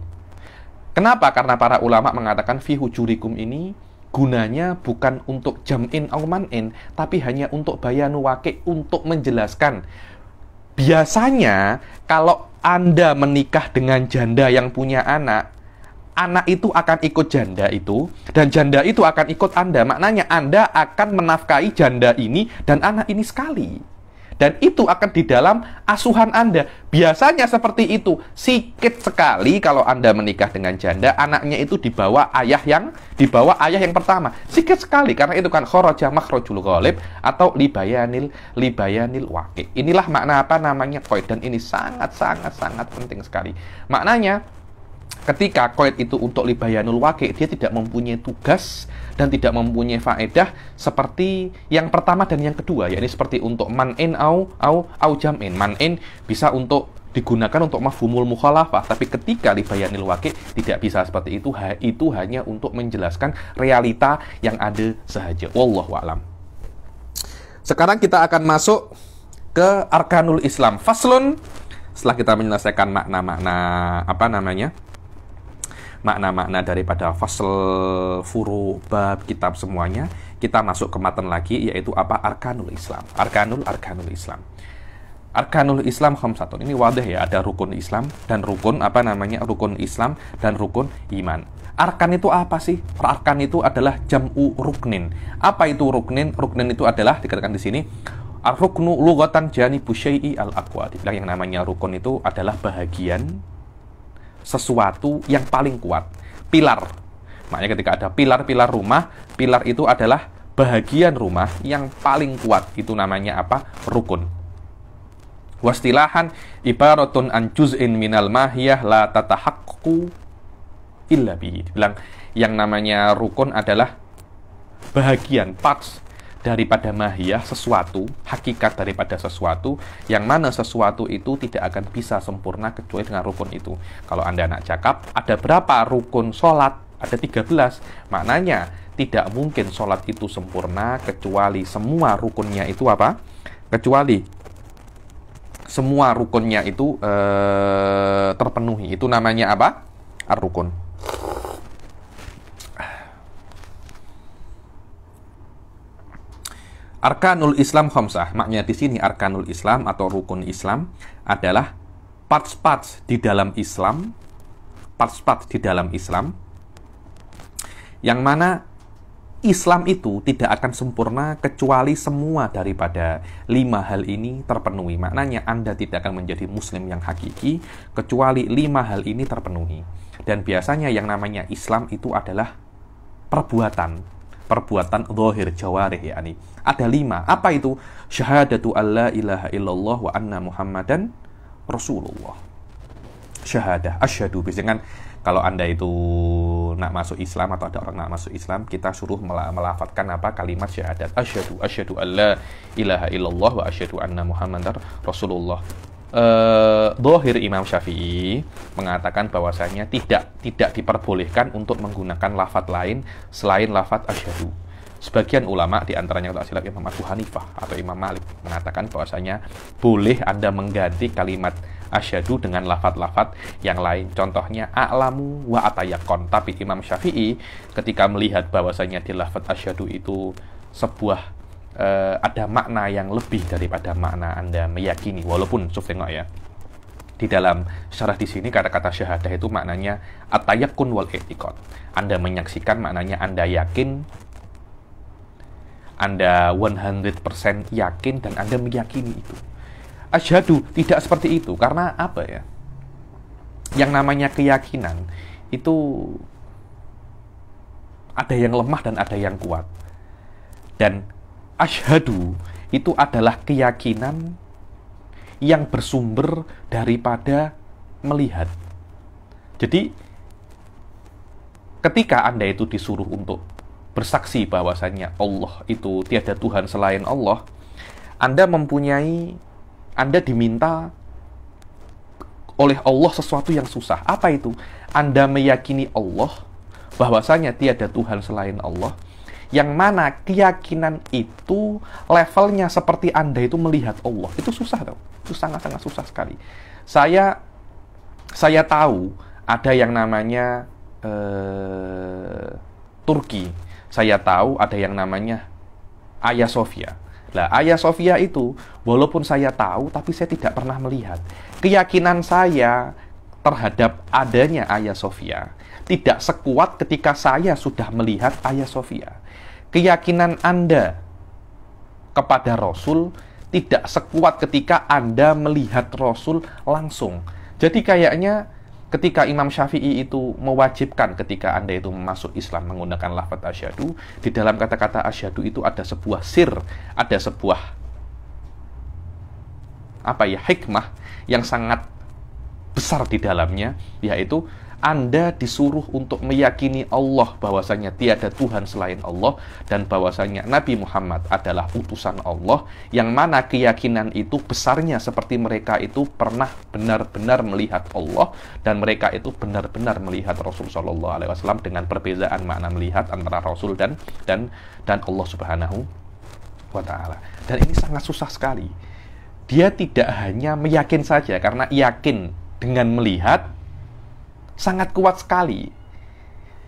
Kenapa? Karena para ulama mengatakan fi hujurikum ini gunanya bukan untuk jam'in au man'in, tapi hanya untuk bayanu wake, untuk menjelaskan. Biasanya kalau anda menikah dengan janda yang punya anak, anak itu akan ikut janda itu, dan janda itu akan ikut Anda. Maknanya Anda akan menafkahi janda ini dan anak ini sekali dan itu akan di dalam asuhan Anda. Biasanya seperti itu. Sikit sekali kalau Anda menikah dengan janda, anaknya itu dibawa ayah yang dibawa ayah yang pertama. Sikit sekali karena itu kan kharaja makhrajul ghalib atau libayanil libayanil waqi. Inilah makna apa namanya koid dan ini sangat sangat sangat penting sekali. Maknanya ketika koid itu untuk libayanul waqi, dia tidak mempunyai tugas dan tidak mempunyai faedah seperti yang pertama dan yang kedua yakni seperti untuk man in au au au jam'in in bisa untuk digunakan untuk mafhumul mukhalafah tapi ketika libayanil wakil tidak bisa seperti itu itu hanya untuk menjelaskan realita yang ada saja wallahu alam sekarang kita akan masuk ke arkanul Islam faslun setelah kita menyelesaikan makna-makna apa namanya makna-makna daripada fasal furu, bab, kitab semuanya, kita masuk ke matan lagi yaitu apa? Arkanul Islam. Arkanul Arkanul Islam. Arkanul Islam khamsatun. Ini wadah ya, ada rukun Islam dan rukun apa namanya? rukun Islam dan rukun iman. Arkan itu apa sih? Arkan itu adalah jam'u ruknin. Apa itu ruknin? Ruknin itu adalah dikatakan di sini aruknu ruknu jani janibu al-aqwa. Dibilang yang namanya rukun itu adalah bahagian sesuatu yang paling kuat. Pilar. Makanya ketika ada pilar-pilar rumah, pilar itu adalah bagian rumah yang paling kuat. Itu namanya apa? Rukun. Wastilahan ibaratun an juz'in minal mahiyah la tatahaqqu illa bihi. Bilang yang namanya rukun adalah bagian parts daripada mahiyah sesuatu, hakikat daripada sesuatu, yang mana sesuatu itu tidak akan bisa sempurna kecuali dengan rukun itu. Kalau Anda nak cakap, ada berapa rukun sholat? Ada 13. Maknanya, tidak mungkin sholat itu sempurna kecuali semua rukunnya itu apa? Kecuali semua rukunnya itu eh, terpenuhi. Itu namanya apa? Ar-rukun. Arkanul Islam Khomsah, maknya di sini Arkanul Islam atau Rukun Islam adalah part-part di dalam Islam, part-part di dalam Islam, yang mana Islam itu tidak akan sempurna kecuali semua daripada lima hal ini terpenuhi. Maknanya Anda tidak akan menjadi Muslim yang hakiki kecuali lima hal ini terpenuhi. Dan biasanya yang namanya Islam itu adalah perbuatan, perbuatan zahir jawarih ini ada lima apa itu syahadatu alla ilaha illallah wa anna muhammadan rasulullah syahadah asyhadu dengan kalau anda itu nak masuk Islam atau ada orang nak masuk Islam kita suruh melafatkan apa kalimat syahadat asyhadu asyhadu alla ilaha illallah wa asyhadu anna muhammadan rasulullah Eh, dohir Imam Syafi'i mengatakan bahwasanya tidak tidak diperbolehkan untuk menggunakan lafat lain selain lafat asyhadu. Sebagian ulama diantaranya antaranya silap Imam Abu Hanifah atau Imam Malik mengatakan bahwasanya boleh Anda mengganti kalimat asyhadu dengan lafat-lafat yang lain. Contohnya a'lamu wa atayakon. Tapi Imam Syafi'i ketika melihat bahwasanya di lafat asyhadu itu sebuah uh, ada makna yang lebih daripada makna Anda meyakini, walaupun suf tengok ya. Di dalam syarah di sini kata-kata syahadah itu maknanya atayakun wal etikot. Anda menyaksikan maknanya Anda yakin, Anda 100% yakin dan Anda meyakini itu. Asyhadu tidak seperti itu karena apa ya? Yang namanya keyakinan itu ada yang lemah dan ada yang kuat. Dan Ashadu itu adalah keyakinan yang bersumber daripada melihat. Jadi ketika Anda itu disuruh untuk bersaksi bahwasannya Allah itu tiada Tuhan selain Allah, Anda mempunyai Anda diminta oleh Allah sesuatu yang susah. Apa itu? Anda meyakini Allah bahwasanya tiada Tuhan selain Allah, yang mana keyakinan itu levelnya seperti Anda itu melihat Allah. Itu susah tau. Itu sangat-sangat susah sekali. Saya saya tahu ada yang namanya eh, Turki. Saya tahu ada yang namanya Ayah Sofia. Lah, Ayah Sofia itu walaupun saya tahu tapi saya tidak pernah melihat. Keyakinan saya terhadap adanya Ayah Sofia tidak sekuat ketika saya sudah melihat Ayah Sofia keyakinan Anda kepada Rasul tidak sekuat ketika Anda melihat Rasul langsung. Jadi kayaknya ketika Imam Syafi'i itu mewajibkan ketika Anda itu masuk Islam menggunakan lafaz asyhadu, di dalam kata-kata asyhadu itu ada sebuah sir, ada sebuah apa ya hikmah yang sangat besar di dalamnya yaitu anda disuruh untuk meyakini Allah bahwasanya tiada Tuhan selain Allah dan bahwasanya Nabi Muhammad adalah utusan Allah yang mana keyakinan itu besarnya seperti mereka itu pernah benar-benar melihat Allah dan mereka itu benar-benar melihat Rasul Shallallahu Alaihi Wasallam dengan perbedaan makna melihat antara Rasul dan dan dan Allah Subhanahu wa taala. Dan ini sangat susah sekali. Dia tidak hanya meyakin saja karena yakin dengan melihat sangat kuat sekali.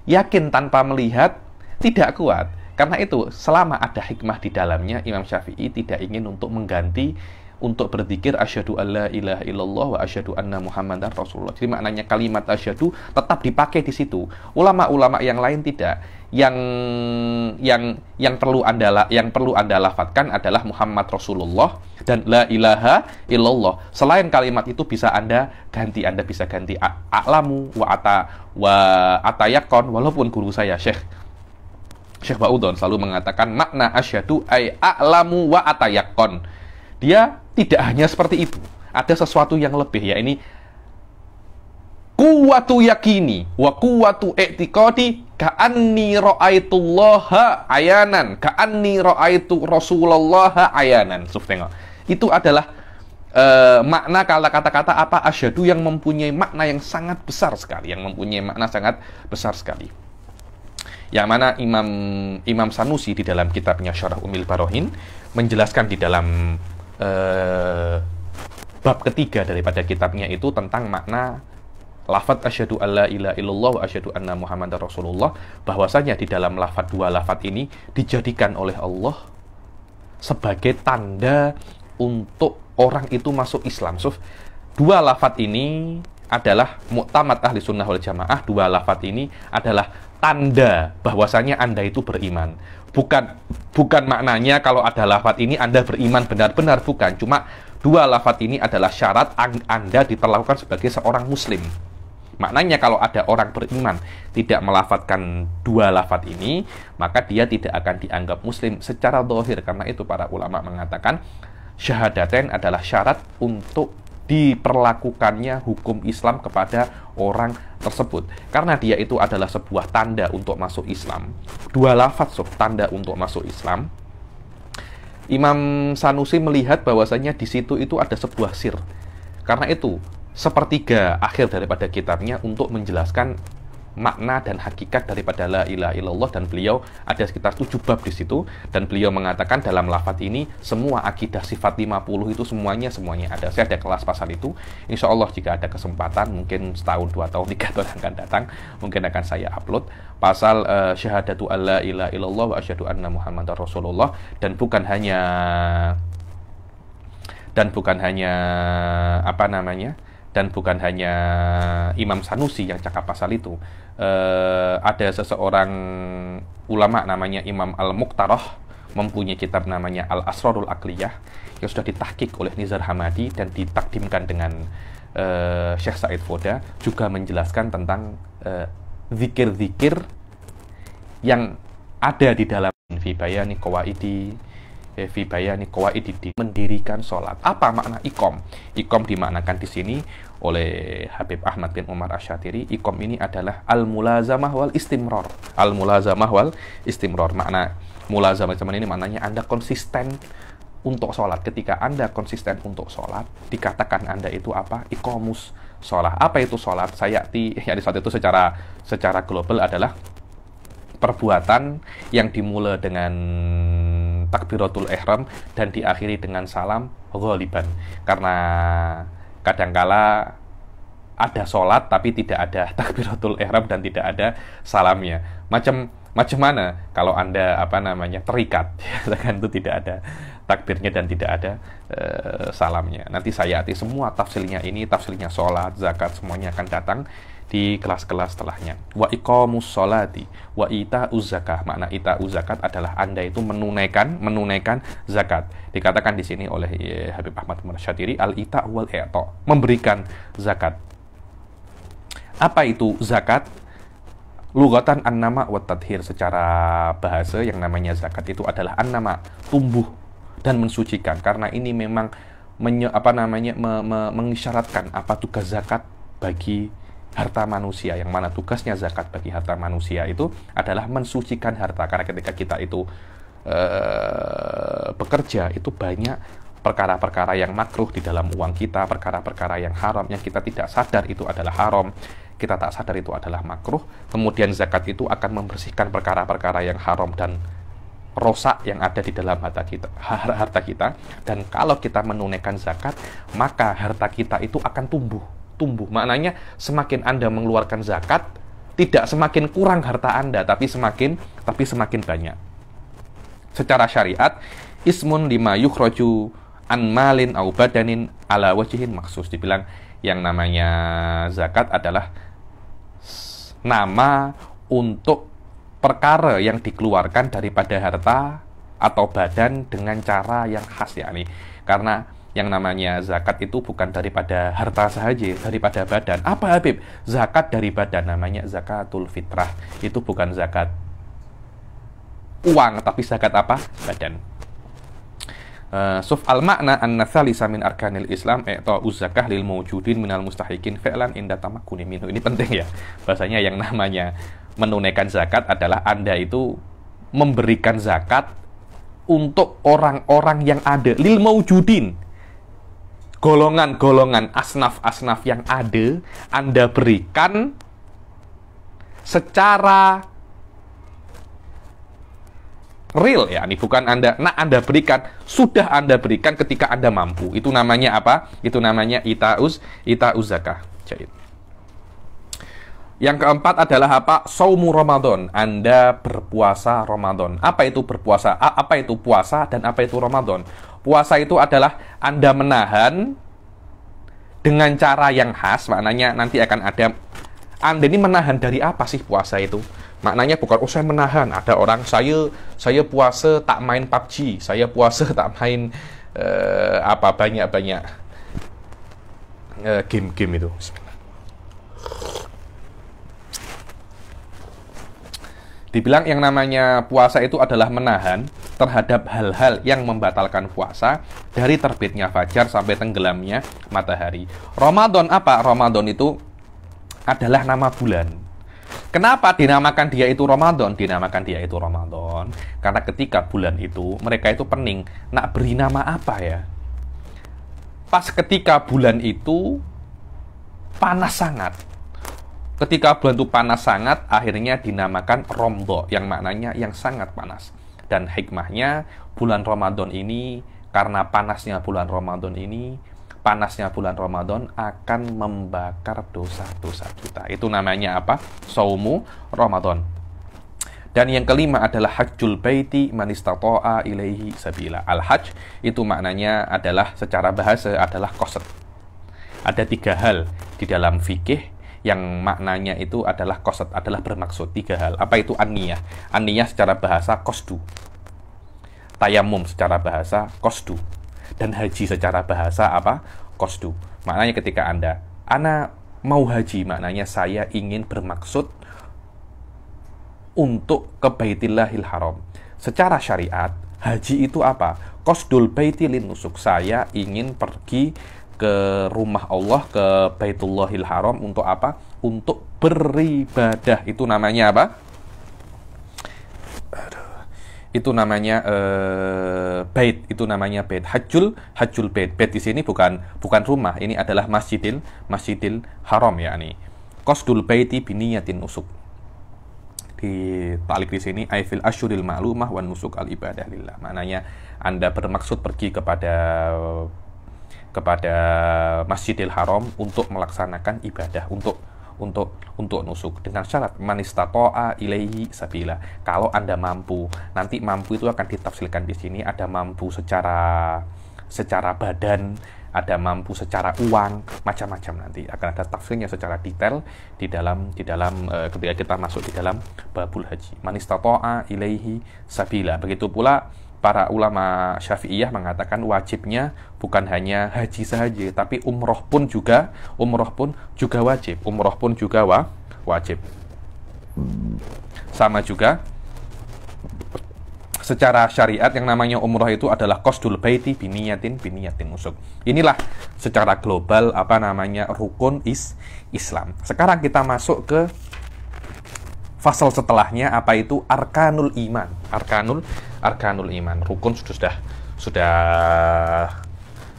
Yakin tanpa melihat tidak kuat. Karena itu, selama ada hikmah di dalamnya, Imam Syafi'i tidak ingin untuk mengganti untuk berzikir asyhadu alla ilaha illallah wa asyhadu anna muhammadar rasulullah. Jadi maknanya kalimat asyhadu tetap dipakai di situ. Ulama-ulama yang lain tidak yang yang yang perlu Anda yang perlu Anda lafatkan adalah Muhammad Rasulullah dan la ilaha illallah. Selain kalimat itu bisa Anda ganti, Anda bisa ganti a'lamu wa ata wa atayakon walaupun guru saya Syekh Syekh Baudon selalu mengatakan makna asyhadu ay a'lamu wa atayakon. Dia tidak hanya seperti itu. Ada sesuatu yang lebih ya ini kuwatu yakini wa kuwatu etikodi Ka'anni ra'aitullaha ayanan. Ka'anni ra'aitu Rasulullah ayanan. Suf tengok. Itu adalah uh, makna kata-kata apa asyhadu yang mempunyai makna yang sangat besar sekali, yang mempunyai makna sangat besar sekali. Yang mana Imam Imam Sanusi di dalam kitabnya Syarah Umil Barohin menjelaskan di dalam uh, bab ketiga daripada kitabnya itu tentang makna lafat asyhadu alla ilaha illallah wa asyhadu anna muhammadar rasulullah bahwasanya di dalam lafat dua lafat ini dijadikan oleh Allah sebagai tanda untuk orang itu masuk Islam. So, dua lafat ini adalah muktamad ahli sunnah wal jamaah. Dua lafat ini adalah tanda bahwasanya Anda itu beriman. Bukan bukan maknanya kalau ada lafat ini Anda beriman benar-benar bukan. Cuma dua lafat ini adalah syarat Anda diperlakukan sebagai seorang muslim. Maknanya kalau ada orang beriman tidak melafatkan dua lafat ini, maka dia tidak akan dianggap muslim secara dohir. Karena itu para ulama mengatakan syahadaten adalah syarat untuk diperlakukannya hukum Islam kepada orang tersebut. Karena dia itu adalah sebuah tanda untuk masuk Islam. Dua lafat sub tanda untuk masuk Islam. Imam Sanusi melihat bahwasanya di situ itu ada sebuah sir. Karena itu, sepertiga akhir daripada kitabnya untuk menjelaskan makna dan hakikat daripada la ilaha illallah dan beliau ada sekitar tujuh bab di situ dan beliau mengatakan dalam lafat ini semua akidah sifat 50 itu semuanya semuanya ada saya ada kelas pasal itu insya Allah jika ada kesempatan mungkin setahun dua tahun tiga tahun akan datang mungkin akan saya upload pasal uh, syahadatu alla ilaha illallah wa asyhadu anna muhammadar rasulullah dan bukan hanya dan bukan hanya apa namanya dan bukan hanya Imam Sanusi yang cakap pasal itu. E, ada seseorang ulama namanya Imam al Mukhtaroh mempunyai kitab namanya Al-Asrarul Akliyah yang sudah ditahkik oleh Nizar Hamadi dan ditakdimkan dengan e, Syekh Said Foda juga menjelaskan tentang eh, zikir-zikir e, yang ada di dalam fi Kowaidi, Eh, fi bayani Kowaididi mendirikan sholat. Apa makna ikom? Ikom dimaknakan di sini oleh Habib Ahmad bin Umar Asyatiri, ikom ini adalah al-mulazamah wal istimror. Al-mulazamah wal istimror. Makna mulazamah zaman ini maknanya Anda konsisten untuk sholat. Ketika Anda konsisten untuk sholat, dikatakan Anda itu apa? Ikomus sholat. Apa itu sholat? Saya ti, ya di saat itu secara secara global adalah perbuatan yang dimulai dengan takbiratul ihram dan diakhiri dengan salam ghaliban. Karena kadangkala ada sholat tapi tidak ada takbiratul ihram dan tidak ada salamnya. Macam macam mana kalau anda apa namanya terikat ya kan itu tidak ada takbirnya dan tidak ada e, salamnya nanti saya hati semua tafsirnya ini tafsirnya sholat zakat semuanya akan datang di kelas-kelas setelahnya. Wa iqamus sholati wa ita uzakah. Makna ita uzakat adalah Anda itu menunaikan menunaikan zakat. Dikatakan di sini oleh eh, Habib Ahmad Mursyadiri al ita wal i'ta, memberikan zakat. Apa itu zakat? Lugatan an-nama wa tathir secara bahasa yang namanya zakat itu adalah an-nama, tumbuh dan mensucikan karena ini memang menye, apa namanya me, me, mengisyaratkan apa tugas zakat bagi harta manusia yang mana tugasnya zakat bagi harta manusia itu adalah mensucikan harta karena ketika kita itu uh, bekerja itu banyak perkara-perkara yang makruh di dalam uang kita, perkara-perkara yang haram yang kita tidak sadar itu adalah haram, kita tak sadar itu adalah makruh. Kemudian zakat itu akan membersihkan perkara-perkara yang haram dan rosak yang ada di dalam harta kita, harta kita. Dan kalau kita menunaikan zakat, maka harta kita itu akan tumbuh tumbuh. Maknanya semakin Anda mengeluarkan zakat, tidak semakin kurang harta Anda, tapi semakin tapi semakin banyak. Secara syariat, ismun lima yukhroju an malin au badanin ala wajihin maksus dibilang yang namanya zakat adalah nama untuk perkara yang dikeluarkan daripada harta atau badan dengan cara yang khas yakni karena yang namanya zakat itu bukan daripada harta saja, daripada badan. Apa Habib? Zakat dari badan namanya zakatul fitrah. Itu bukan zakat uang, tapi zakat apa? Badan. Uh, suf al makna an nasalisa min arkanil Islam atau uzakah lil mujudin minal mustahikin fe'lan inda tamakuni minu Ini penting ya. Bahasanya yang namanya menunaikan zakat adalah Anda itu memberikan zakat untuk orang-orang yang ada lil mujudin golongan-golongan asnaf-asnaf yang ada Anda berikan secara real ya ini bukan anda nah anda berikan sudah anda berikan ketika anda mampu itu namanya apa itu namanya itaus itaus zakah jahit yang keempat adalah apa? Saumu Ramadan. Anda berpuasa Ramadan. Apa itu berpuasa? Apa itu puasa dan apa itu Ramadan? Puasa itu adalah Anda menahan dengan cara yang khas, maknanya nanti akan ada Anda ini menahan dari apa sih puasa itu? Maknanya bukan oh menahan, ada orang saya saya puasa tak main PUBG, saya puasa tak main uh, apa banyak-banyak eh, game-game itu. Dibilang yang namanya puasa itu adalah menahan terhadap hal-hal yang membatalkan puasa dari terbitnya fajar sampai tenggelamnya matahari. Ramadan apa? Ramadan itu adalah nama bulan. Kenapa dinamakan dia itu Ramadan? Dinamakan dia itu Ramadan karena ketika bulan itu mereka itu pening nak beri nama apa ya? Pas ketika bulan itu panas sangat Ketika bulan itu panas sangat, akhirnya dinamakan Romdo, yang maknanya yang sangat panas. Dan hikmahnya, bulan Ramadan ini, karena panasnya bulan Ramadan ini, panasnya bulan Ramadan akan membakar dosa-dosa kita. Itu namanya apa? Saumu Ramadan. Dan yang kelima adalah hajjul baiti manistatoa ilaihi sabila. Al-hajj itu maknanya adalah secara bahasa adalah koset. Ada tiga hal di dalam fikih yang maknanya itu adalah kosat adalah bermaksud tiga hal. Apa itu aniyah? Aniyah secara bahasa kosdu. Tayamum secara bahasa kosdu. Dan haji secara bahasa apa? Kosdu. Maknanya ketika Anda ana mau haji maknanya saya ingin bermaksud untuk ke Baitillahil Haram. Secara syariat, haji itu apa? Kosdul Baitilin Nusuk. Saya ingin pergi ke rumah Allah ke Baitullahil Haram untuk apa? Untuk beribadah. Itu namanya apa? Itu namanya uh, bait, itu namanya bait. Hajjul, hajjul bait. Bait di sini bukan bukan rumah, ini adalah masjidil, masjidil haram yakni. Qasdul baiti biniyatin usuk Di talik di sini I feel asyuril ma'lumah wan nusuk al ibadah lillah. Maknanya Anda bermaksud pergi kepada kepada Masjidil Haram untuk melaksanakan ibadah untuk untuk untuk nusuk dengan syarat manistatoa ilaihi sabila. Kalau Anda mampu, nanti mampu itu akan ditafsirkan di sini ada mampu secara secara badan, ada mampu secara uang, macam-macam nanti akan ada tafsirnya secara detail di dalam di dalam e, ketika kita masuk di dalam babul haji. Manistatoa ilaihi sabila. Begitu pula para ulama syafi'iyah mengatakan wajibnya bukan hanya haji saja, tapi umroh pun juga, umroh pun juga wajib, umroh pun juga wa, wajib. Sama juga secara syariat yang namanya umroh itu adalah kosdul baiti biniyatin biniyatin usuk. Inilah secara global apa namanya rukun is Islam. Sekarang kita masuk ke fasal setelahnya apa itu arkanul iman. Arkanul arkanul iman. Rukun sudah sudah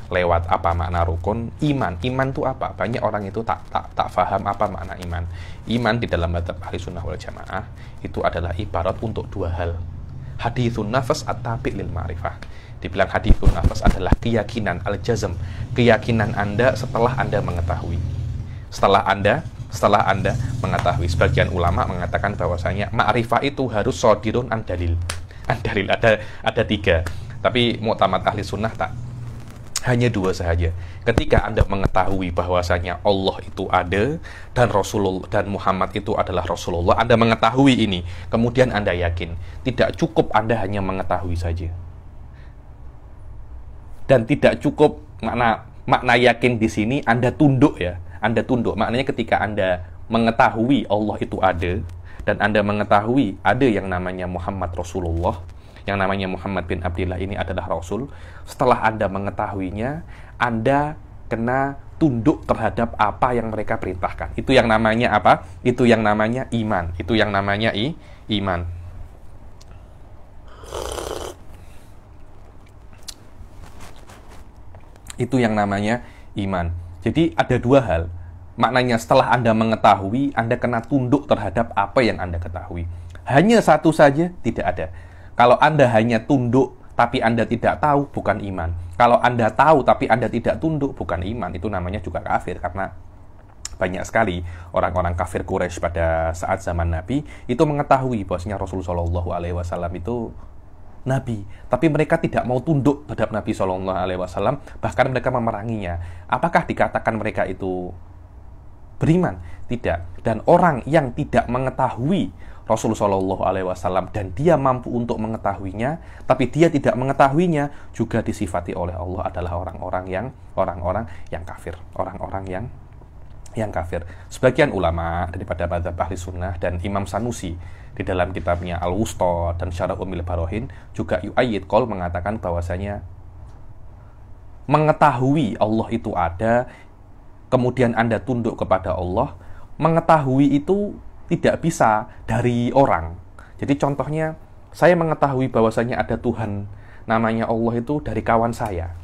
lewat apa makna rukun iman iman itu apa banyak orang itu tak tak tak faham apa makna iman iman di dalam bab ahli sunnah wal jamaah itu adalah ibarat untuk dua hal hadithun nafas atau lil ma'rifah dibilang hadithun nafas adalah keyakinan al-jazm keyakinan anda setelah anda mengetahui setelah anda setelah Anda mengetahui. Sebagian ulama mengatakan bahwasanya ma'rifah itu harus sodirun an dalil. An dalil ada ada tiga. Tapi muktamad ahli sunnah tak hanya dua saja. Ketika Anda mengetahui bahwasanya Allah itu ada dan Rasulullah dan Muhammad itu adalah Rasulullah, Anda mengetahui ini, kemudian Anda yakin. Tidak cukup Anda hanya mengetahui saja. Dan tidak cukup makna makna yakin di sini Anda tunduk ya anda tunduk. Maknanya ketika Anda mengetahui Allah itu ada dan Anda mengetahui ada yang namanya Muhammad Rasulullah, yang namanya Muhammad bin Abdullah ini adalah Rasul, setelah Anda mengetahuinya, Anda kena tunduk terhadap apa yang mereka perintahkan. Itu yang namanya apa? Itu yang namanya iman. Itu yang namanya i, iman. Itu yang namanya iman. Jadi ada dua hal. Maknanya setelah Anda mengetahui, Anda kena tunduk terhadap apa yang Anda ketahui. Hanya satu saja tidak ada. Kalau Anda hanya tunduk tapi Anda tidak tahu bukan iman. Kalau Anda tahu tapi Anda tidak tunduk bukan iman, itu namanya juga kafir karena banyak sekali orang-orang kafir Quraisy pada saat zaman Nabi itu mengetahui bahwasanya Rasulullah Shallallahu itu Nabi, tapi mereka tidak mau tunduk terhadap Nabi Shallallahu Alaihi Wasallam, bahkan mereka memeranginya. Apakah dikatakan mereka itu beriman? Tidak. Dan orang yang tidak mengetahui Rasul Shallallahu Alaihi Wasallam dan dia mampu untuk mengetahuinya, tapi dia tidak mengetahuinya juga disifati oleh Allah adalah orang-orang yang orang-orang yang kafir, orang-orang yang yang kafir. Sebagian ulama daripada Madzhab Ahli Sunnah dan Imam Sanusi di dalam kitabnya al wusta dan syarah umil barohin juga Yu'ayyid Kol mengatakan bahwasanya mengetahui Allah itu ada kemudian Anda tunduk kepada Allah mengetahui itu tidak bisa dari orang jadi contohnya saya mengetahui bahwasanya ada Tuhan namanya Allah itu dari kawan saya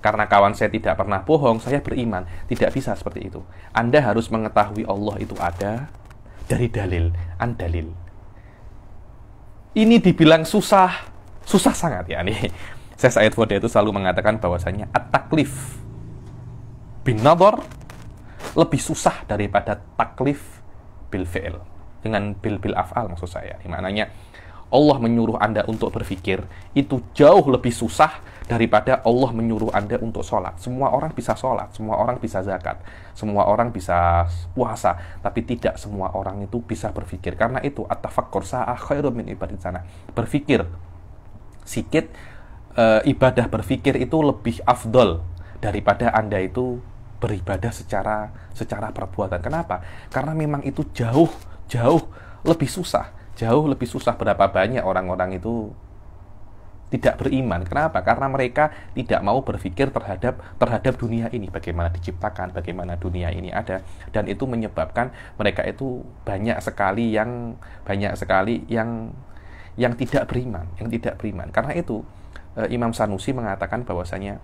karena kawan saya tidak pernah bohong, saya beriman. Tidak bisa seperti itu. Anda harus mengetahui Allah itu ada, dari dalil dalil Ini dibilang susah, susah sangat ya nih. Saya Said Foda itu selalu mengatakan bahwasanya ataklif taklif bin nador lebih susah daripada taklif bil fi'il dengan bil bil af'al maksud saya. dimananya Allah menyuruh Anda untuk berpikir itu jauh lebih susah daripada Allah menyuruh Anda untuk sholat. Semua orang bisa sholat, semua orang bisa zakat, semua orang bisa puasa, tapi tidak semua orang itu bisa berpikir. Karena itu, at-tafakkur sa'ah khairu min ibadah sana. Berpikir, sikit, e, ibadah berpikir itu lebih afdol daripada Anda itu beribadah secara secara perbuatan. Kenapa? Karena memang itu jauh, jauh lebih susah. Jauh lebih susah berapa banyak orang-orang itu tidak beriman. Kenapa? Karena mereka tidak mau berpikir terhadap terhadap dunia ini, bagaimana diciptakan, bagaimana dunia ini ada dan itu menyebabkan mereka itu banyak sekali yang banyak sekali yang yang tidak beriman, yang tidak beriman. Karena itu eh, Imam Sanusi mengatakan bahwasanya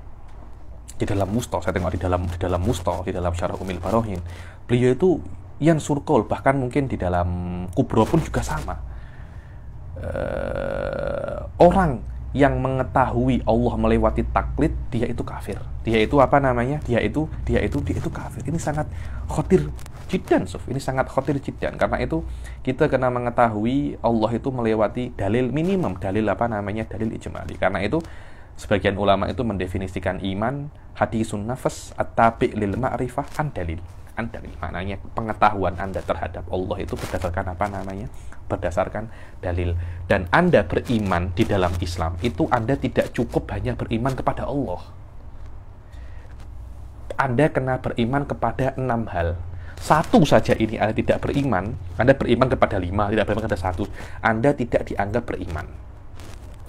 di dalam Musto, saya tengok di dalam di dalam Musto, di dalam Syarah Umil Barohin, beliau itu yang surkol bahkan mungkin di dalam Kubro pun juga sama. Uh, orang yang mengetahui Allah melewati taklid dia itu kafir dia itu apa namanya dia itu dia itu dia itu kafir ini sangat khotir jidan Suf. ini sangat khotir jidan karena itu kita kena mengetahui Allah itu melewati dalil minimum dalil apa namanya dalil ijmali karena itu sebagian ulama itu mendefinisikan iman hadisun nafas at-tabi' lil ma'rifah an dalil pencernaan dari maknanya pengetahuan Anda terhadap Allah itu berdasarkan apa namanya? Berdasarkan dalil. Dan Anda beriman di dalam Islam itu Anda tidak cukup hanya beriman kepada Allah. Anda kena beriman kepada enam hal. Satu saja ini Anda tidak beriman, Anda beriman kepada lima, tidak beriman kepada satu. Anda tidak dianggap beriman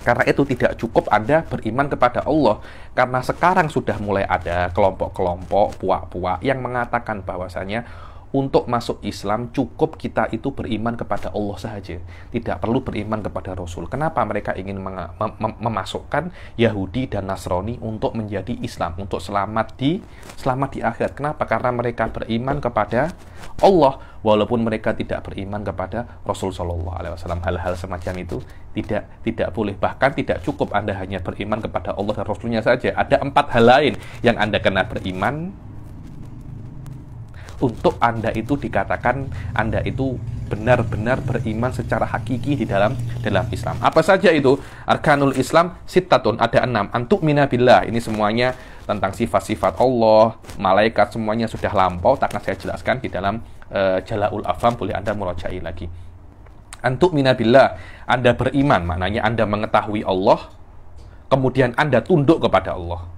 karena itu tidak cukup Anda beriman kepada Allah, karena sekarang sudah mulai ada kelompok-kelompok puak-puak yang mengatakan bahwasanya untuk masuk Islam cukup kita itu beriman kepada Allah saja, tidak perlu beriman kepada Rasul. Kenapa mereka ingin mem mem memasukkan Yahudi dan Nasrani untuk menjadi Islam, untuk selamat di selamat di akhirat? Kenapa? Karena mereka beriman kepada Allah walaupun mereka tidak beriman kepada Rasul Shallallahu alaihi wasallam. Hal-hal semacam itu tidak tidak boleh bahkan tidak cukup Anda hanya beriman kepada Allah dan Rasulnya saja. Ada empat hal lain yang Anda kena beriman untuk Anda itu dikatakan Anda itu benar-benar beriman secara hakiki di dalam dalam Islam. Apa saja itu? Arkanul Islam sitatun ada enam. Antuk minabillah. ini semuanya tentang sifat-sifat Allah, malaikat semuanya sudah lampau. Takkan saya jelaskan di dalam uh, Jalaul Afam boleh Anda merojai lagi. Antuk minabillah. Anda beriman maknanya Anda mengetahui Allah, kemudian Anda tunduk kepada Allah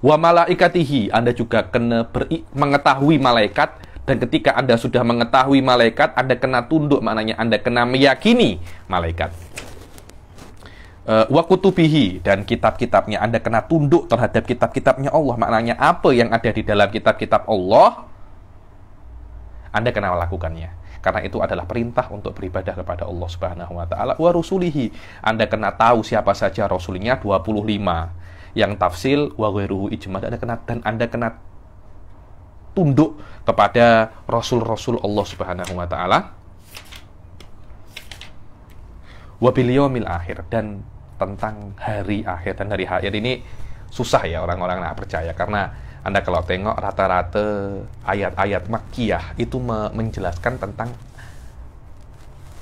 Wa malaikatihi, Anda juga kena beri, mengetahui malaikat dan ketika Anda sudah mengetahui malaikat, Anda kena tunduk maknanya Anda kena meyakini malaikat. E, wa kutubihi dan kitab-kitabnya Anda kena tunduk terhadap kitab-kitabnya Allah maknanya apa yang ada di dalam kitab-kitab Allah Anda kena melakukannya karena itu adalah perintah untuk beribadah kepada Allah Subhanahu wa taala wa rusulihi. Anda kena tahu siapa saja rasulnya 25 yang tafsil wa ghairuhu ijma dan anda kena dan anda kena tunduk kepada rasul-rasul Allah Subhanahu wa taala wa mil akhir dan tentang hari akhir dan hari akhir ini susah ya orang-orang nak percaya karena anda kalau tengok rata-rata ayat-ayat makiyah itu menjelaskan tentang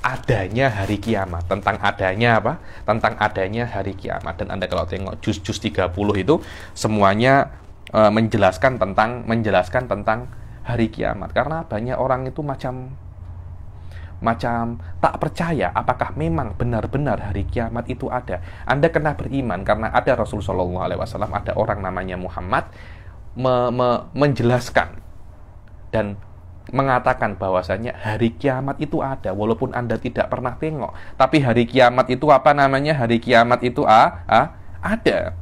adanya hari kiamat, tentang adanya apa? Tentang adanya hari kiamat. Dan Anda kalau tengok juz-juz 30 itu semuanya e, menjelaskan tentang menjelaskan tentang hari kiamat. Karena banyak orang itu macam macam tak percaya apakah memang benar-benar hari kiamat itu ada. Anda kena beriman karena ada Rasul Shallallahu Alaihi Wasallam, ada orang namanya Muhammad me me menjelaskan dan mengatakan bahwasanya hari kiamat itu ada walaupun Anda tidak pernah tengok. Tapi hari kiamat itu apa namanya? Hari kiamat itu a, a ada.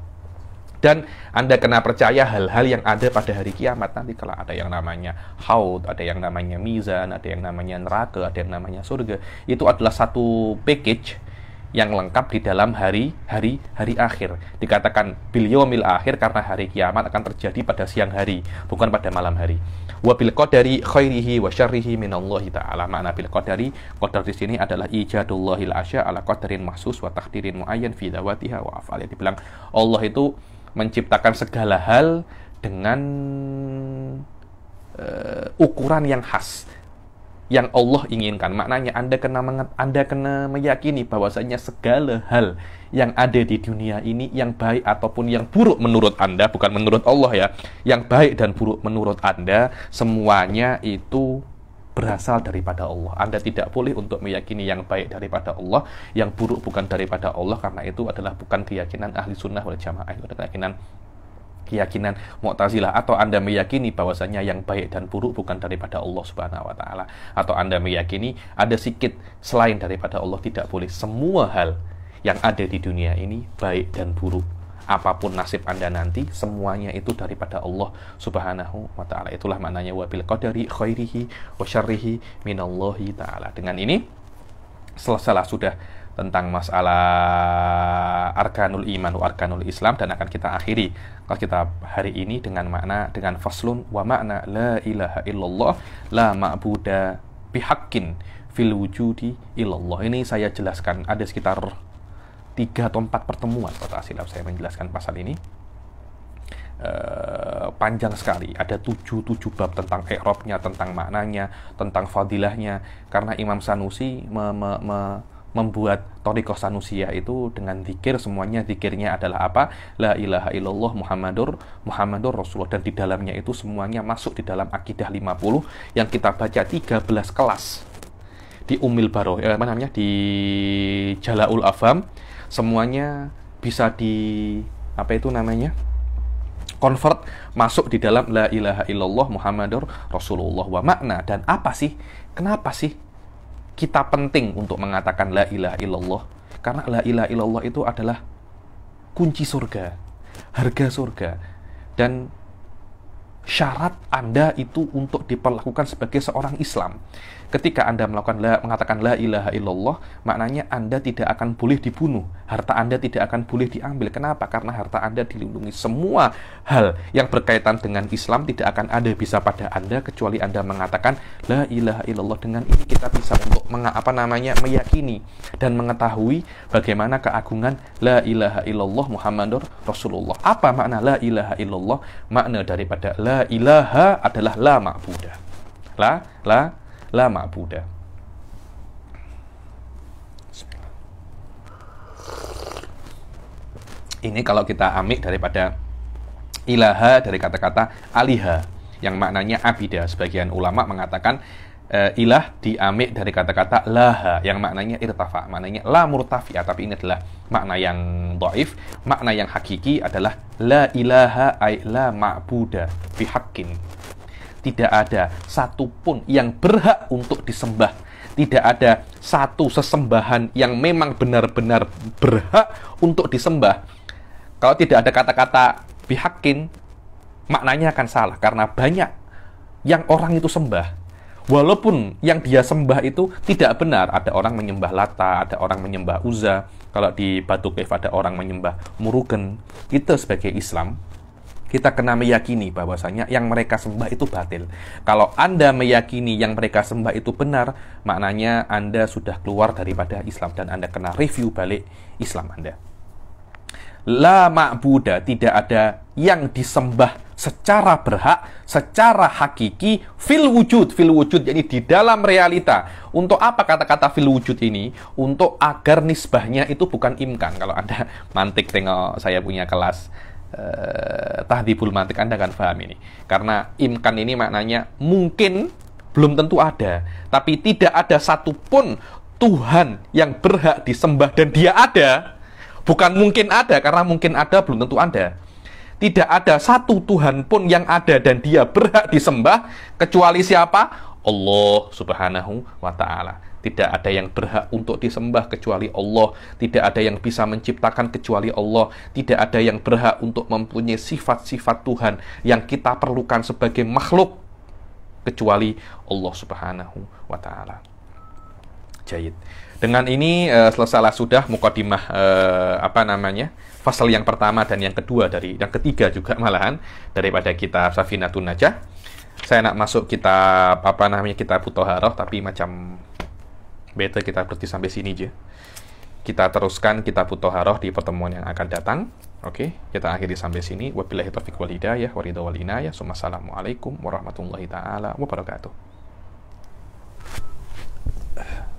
Dan Anda kena percaya hal-hal yang ada pada hari kiamat nanti kalau ada yang namanya haud, ada yang namanya mizan, ada yang namanya neraka, ada yang namanya surga. Itu adalah satu package yang lengkap di dalam hari hari hari akhir. Dikatakan mil akhir karena hari kiamat akan terjadi pada siang hari, bukan pada malam hari. Wa bil qadari khairihi wa syarrihi minallahi ta'ala. Makna bil qadari, qadar di sini adalah ijadullahil asya ala qadarin mahsus wa takdirin muayyan fi dawatiha wa af'al. Dibilang Allah itu menciptakan segala hal dengan uh, ukuran yang khas, yang Allah inginkan. Maknanya Anda kena menget, Anda kena meyakini bahwasanya segala hal yang ada di dunia ini yang baik ataupun yang buruk menurut Anda, bukan menurut Allah ya. Yang baik dan buruk menurut Anda semuanya itu berasal daripada Allah. Anda tidak boleh untuk meyakini yang baik daripada Allah, yang buruk bukan daripada Allah karena itu adalah bukan keyakinan ahli sunnah wal jamaah, itu keyakinan keyakinan Mu'tazilah atau Anda meyakini bahwasanya yang baik dan buruk bukan daripada Allah Subhanahu wa taala atau Anda meyakini ada sikit selain daripada Allah tidak boleh semua hal yang ada di dunia ini baik dan buruk apapun nasib Anda nanti semuanya itu daripada Allah Subhanahu wa taala itulah maknanya wabil qadari khairihi wa syarrihi minallahi taala dengan ini selesai sudah tentang masalah arkanul iman wa arkanul Islam dan akan kita akhiri kalau kita hari ini dengan makna dengan faslun wa makna la ilaha illallah la ma'buda bihaqqin fil wujudi illallah. Ini saya jelaskan ada sekitar tiga atau empat pertemuan kota silap saya menjelaskan pasal ini. Uh, panjang sekali, ada tujuh tujuh bab tentang i'rabnya, tentang maknanya, tentang fadilahnya karena Imam Sanusi me, me, me, membuat Toriko Sanusia itu dengan zikir semuanya zikirnya adalah apa? La ilaha illallah Muhammadur Muhammadur Rasulullah dan di dalamnya itu semuanya masuk di dalam akidah 50 yang kita baca 13 kelas di Umil Baro ya apa namanya di Jalaul Afam semuanya bisa di apa itu namanya convert masuk di dalam la ilaha illallah Muhammadur Rasulullah wa makna dan apa sih kenapa sih kita penting untuk mengatakan la ilaha illallah karena la ilaha illallah itu adalah kunci surga, harga surga dan syarat Anda itu untuk diperlakukan sebagai seorang Islam. Ketika Anda melakukan la, mengatakan la ilaha illallah, maknanya Anda tidak akan boleh dibunuh, harta Anda tidak akan boleh diambil. Kenapa? Karena harta Anda dilindungi. Semua hal yang berkaitan dengan Islam tidak akan ada bisa pada Anda kecuali Anda mengatakan la ilaha illallah. Dengan ini kita bisa untuk mengapa namanya? meyakini dan mengetahui bagaimana keagungan la ilaha illallah Muhammadur Rasulullah. Apa makna la ilaha illallah? Makna daripada la ilaha adalah la ma'budah. La la la ma'budah. Ini kalau kita amik daripada ilaha dari kata-kata aliha yang maknanya abida. Sebagian ulama mengatakan e, ilah diamik dari kata-kata laha yang maknanya irtafa, maknanya la murtafi'ah. Tapi ini adalah makna yang doif. Makna yang hakiki adalah la ilaha ay la ma'buda hakim tidak ada satupun yang berhak untuk disembah. Tidak ada satu sesembahan yang memang benar-benar berhak untuk disembah. Kalau tidak ada kata-kata bihakin, maknanya akan salah karena banyak yang orang itu sembah walaupun yang dia sembah itu tidak benar. Ada orang menyembah Lata, ada orang menyembah Uza. Kalau di Batu Kef ada orang menyembah Murugen. Itu sebagai Islam kita kena meyakini bahwasanya yang mereka sembah itu batil. Kalau Anda meyakini yang mereka sembah itu benar, maknanya Anda sudah keluar daripada Islam dan Anda kena review balik Islam Anda. La ma'buda tidak ada yang disembah secara berhak, secara hakiki, fil wujud, fil wujud, jadi di dalam realita. Untuk apa kata-kata fil wujud ini? Untuk agar nisbahnya itu bukan imkan. Kalau Anda mantik tengok saya punya kelas Tahdi eh, tahdibul mantik Anda akan paham ini. Karena imkan ini maknanya mungkin belum tentu ada, tapi tidak ada satupun Tuhan yang berhak disembah dan dia ada. Bukan mungkin ada, karena mungkin ada belum tentu ada. Tidak ada satu Tuhan pun yang ada dan dia berhak disembah kecuali siapa? Allah Subhanahu wa taala. Tidak ada yang berhak untuk disembah kecuali Allah. Tidak ada yang bisa menciptakan kecuali Allah. Tidak ada yang berhak untuk mempunyai sifat-sifat Tuhan yang kita perlukan sebagai makhluk kecuali Allah Subhanahu wa taala. Jahit. Dengan ini uh, selesailah sudah mukadimah uh, eh, apa namanya? pasal yang pertama dan yang kedua dari yang ketiga juga malahan daripada kita Safinatun Najah. Saya nak masuk kitab apa namanya kitab Butoharoh tapi macam better kita berhenti sampai sini aja. Kita teruskan kita putoharoh di pertemuan yang akan datang. Oke, okay, kita akhiri sampai sini. Wabillahi taufiq wal hidayah wa ridha wal inayah. Assalamualaikum warahmatullahi taala wabarakatuh.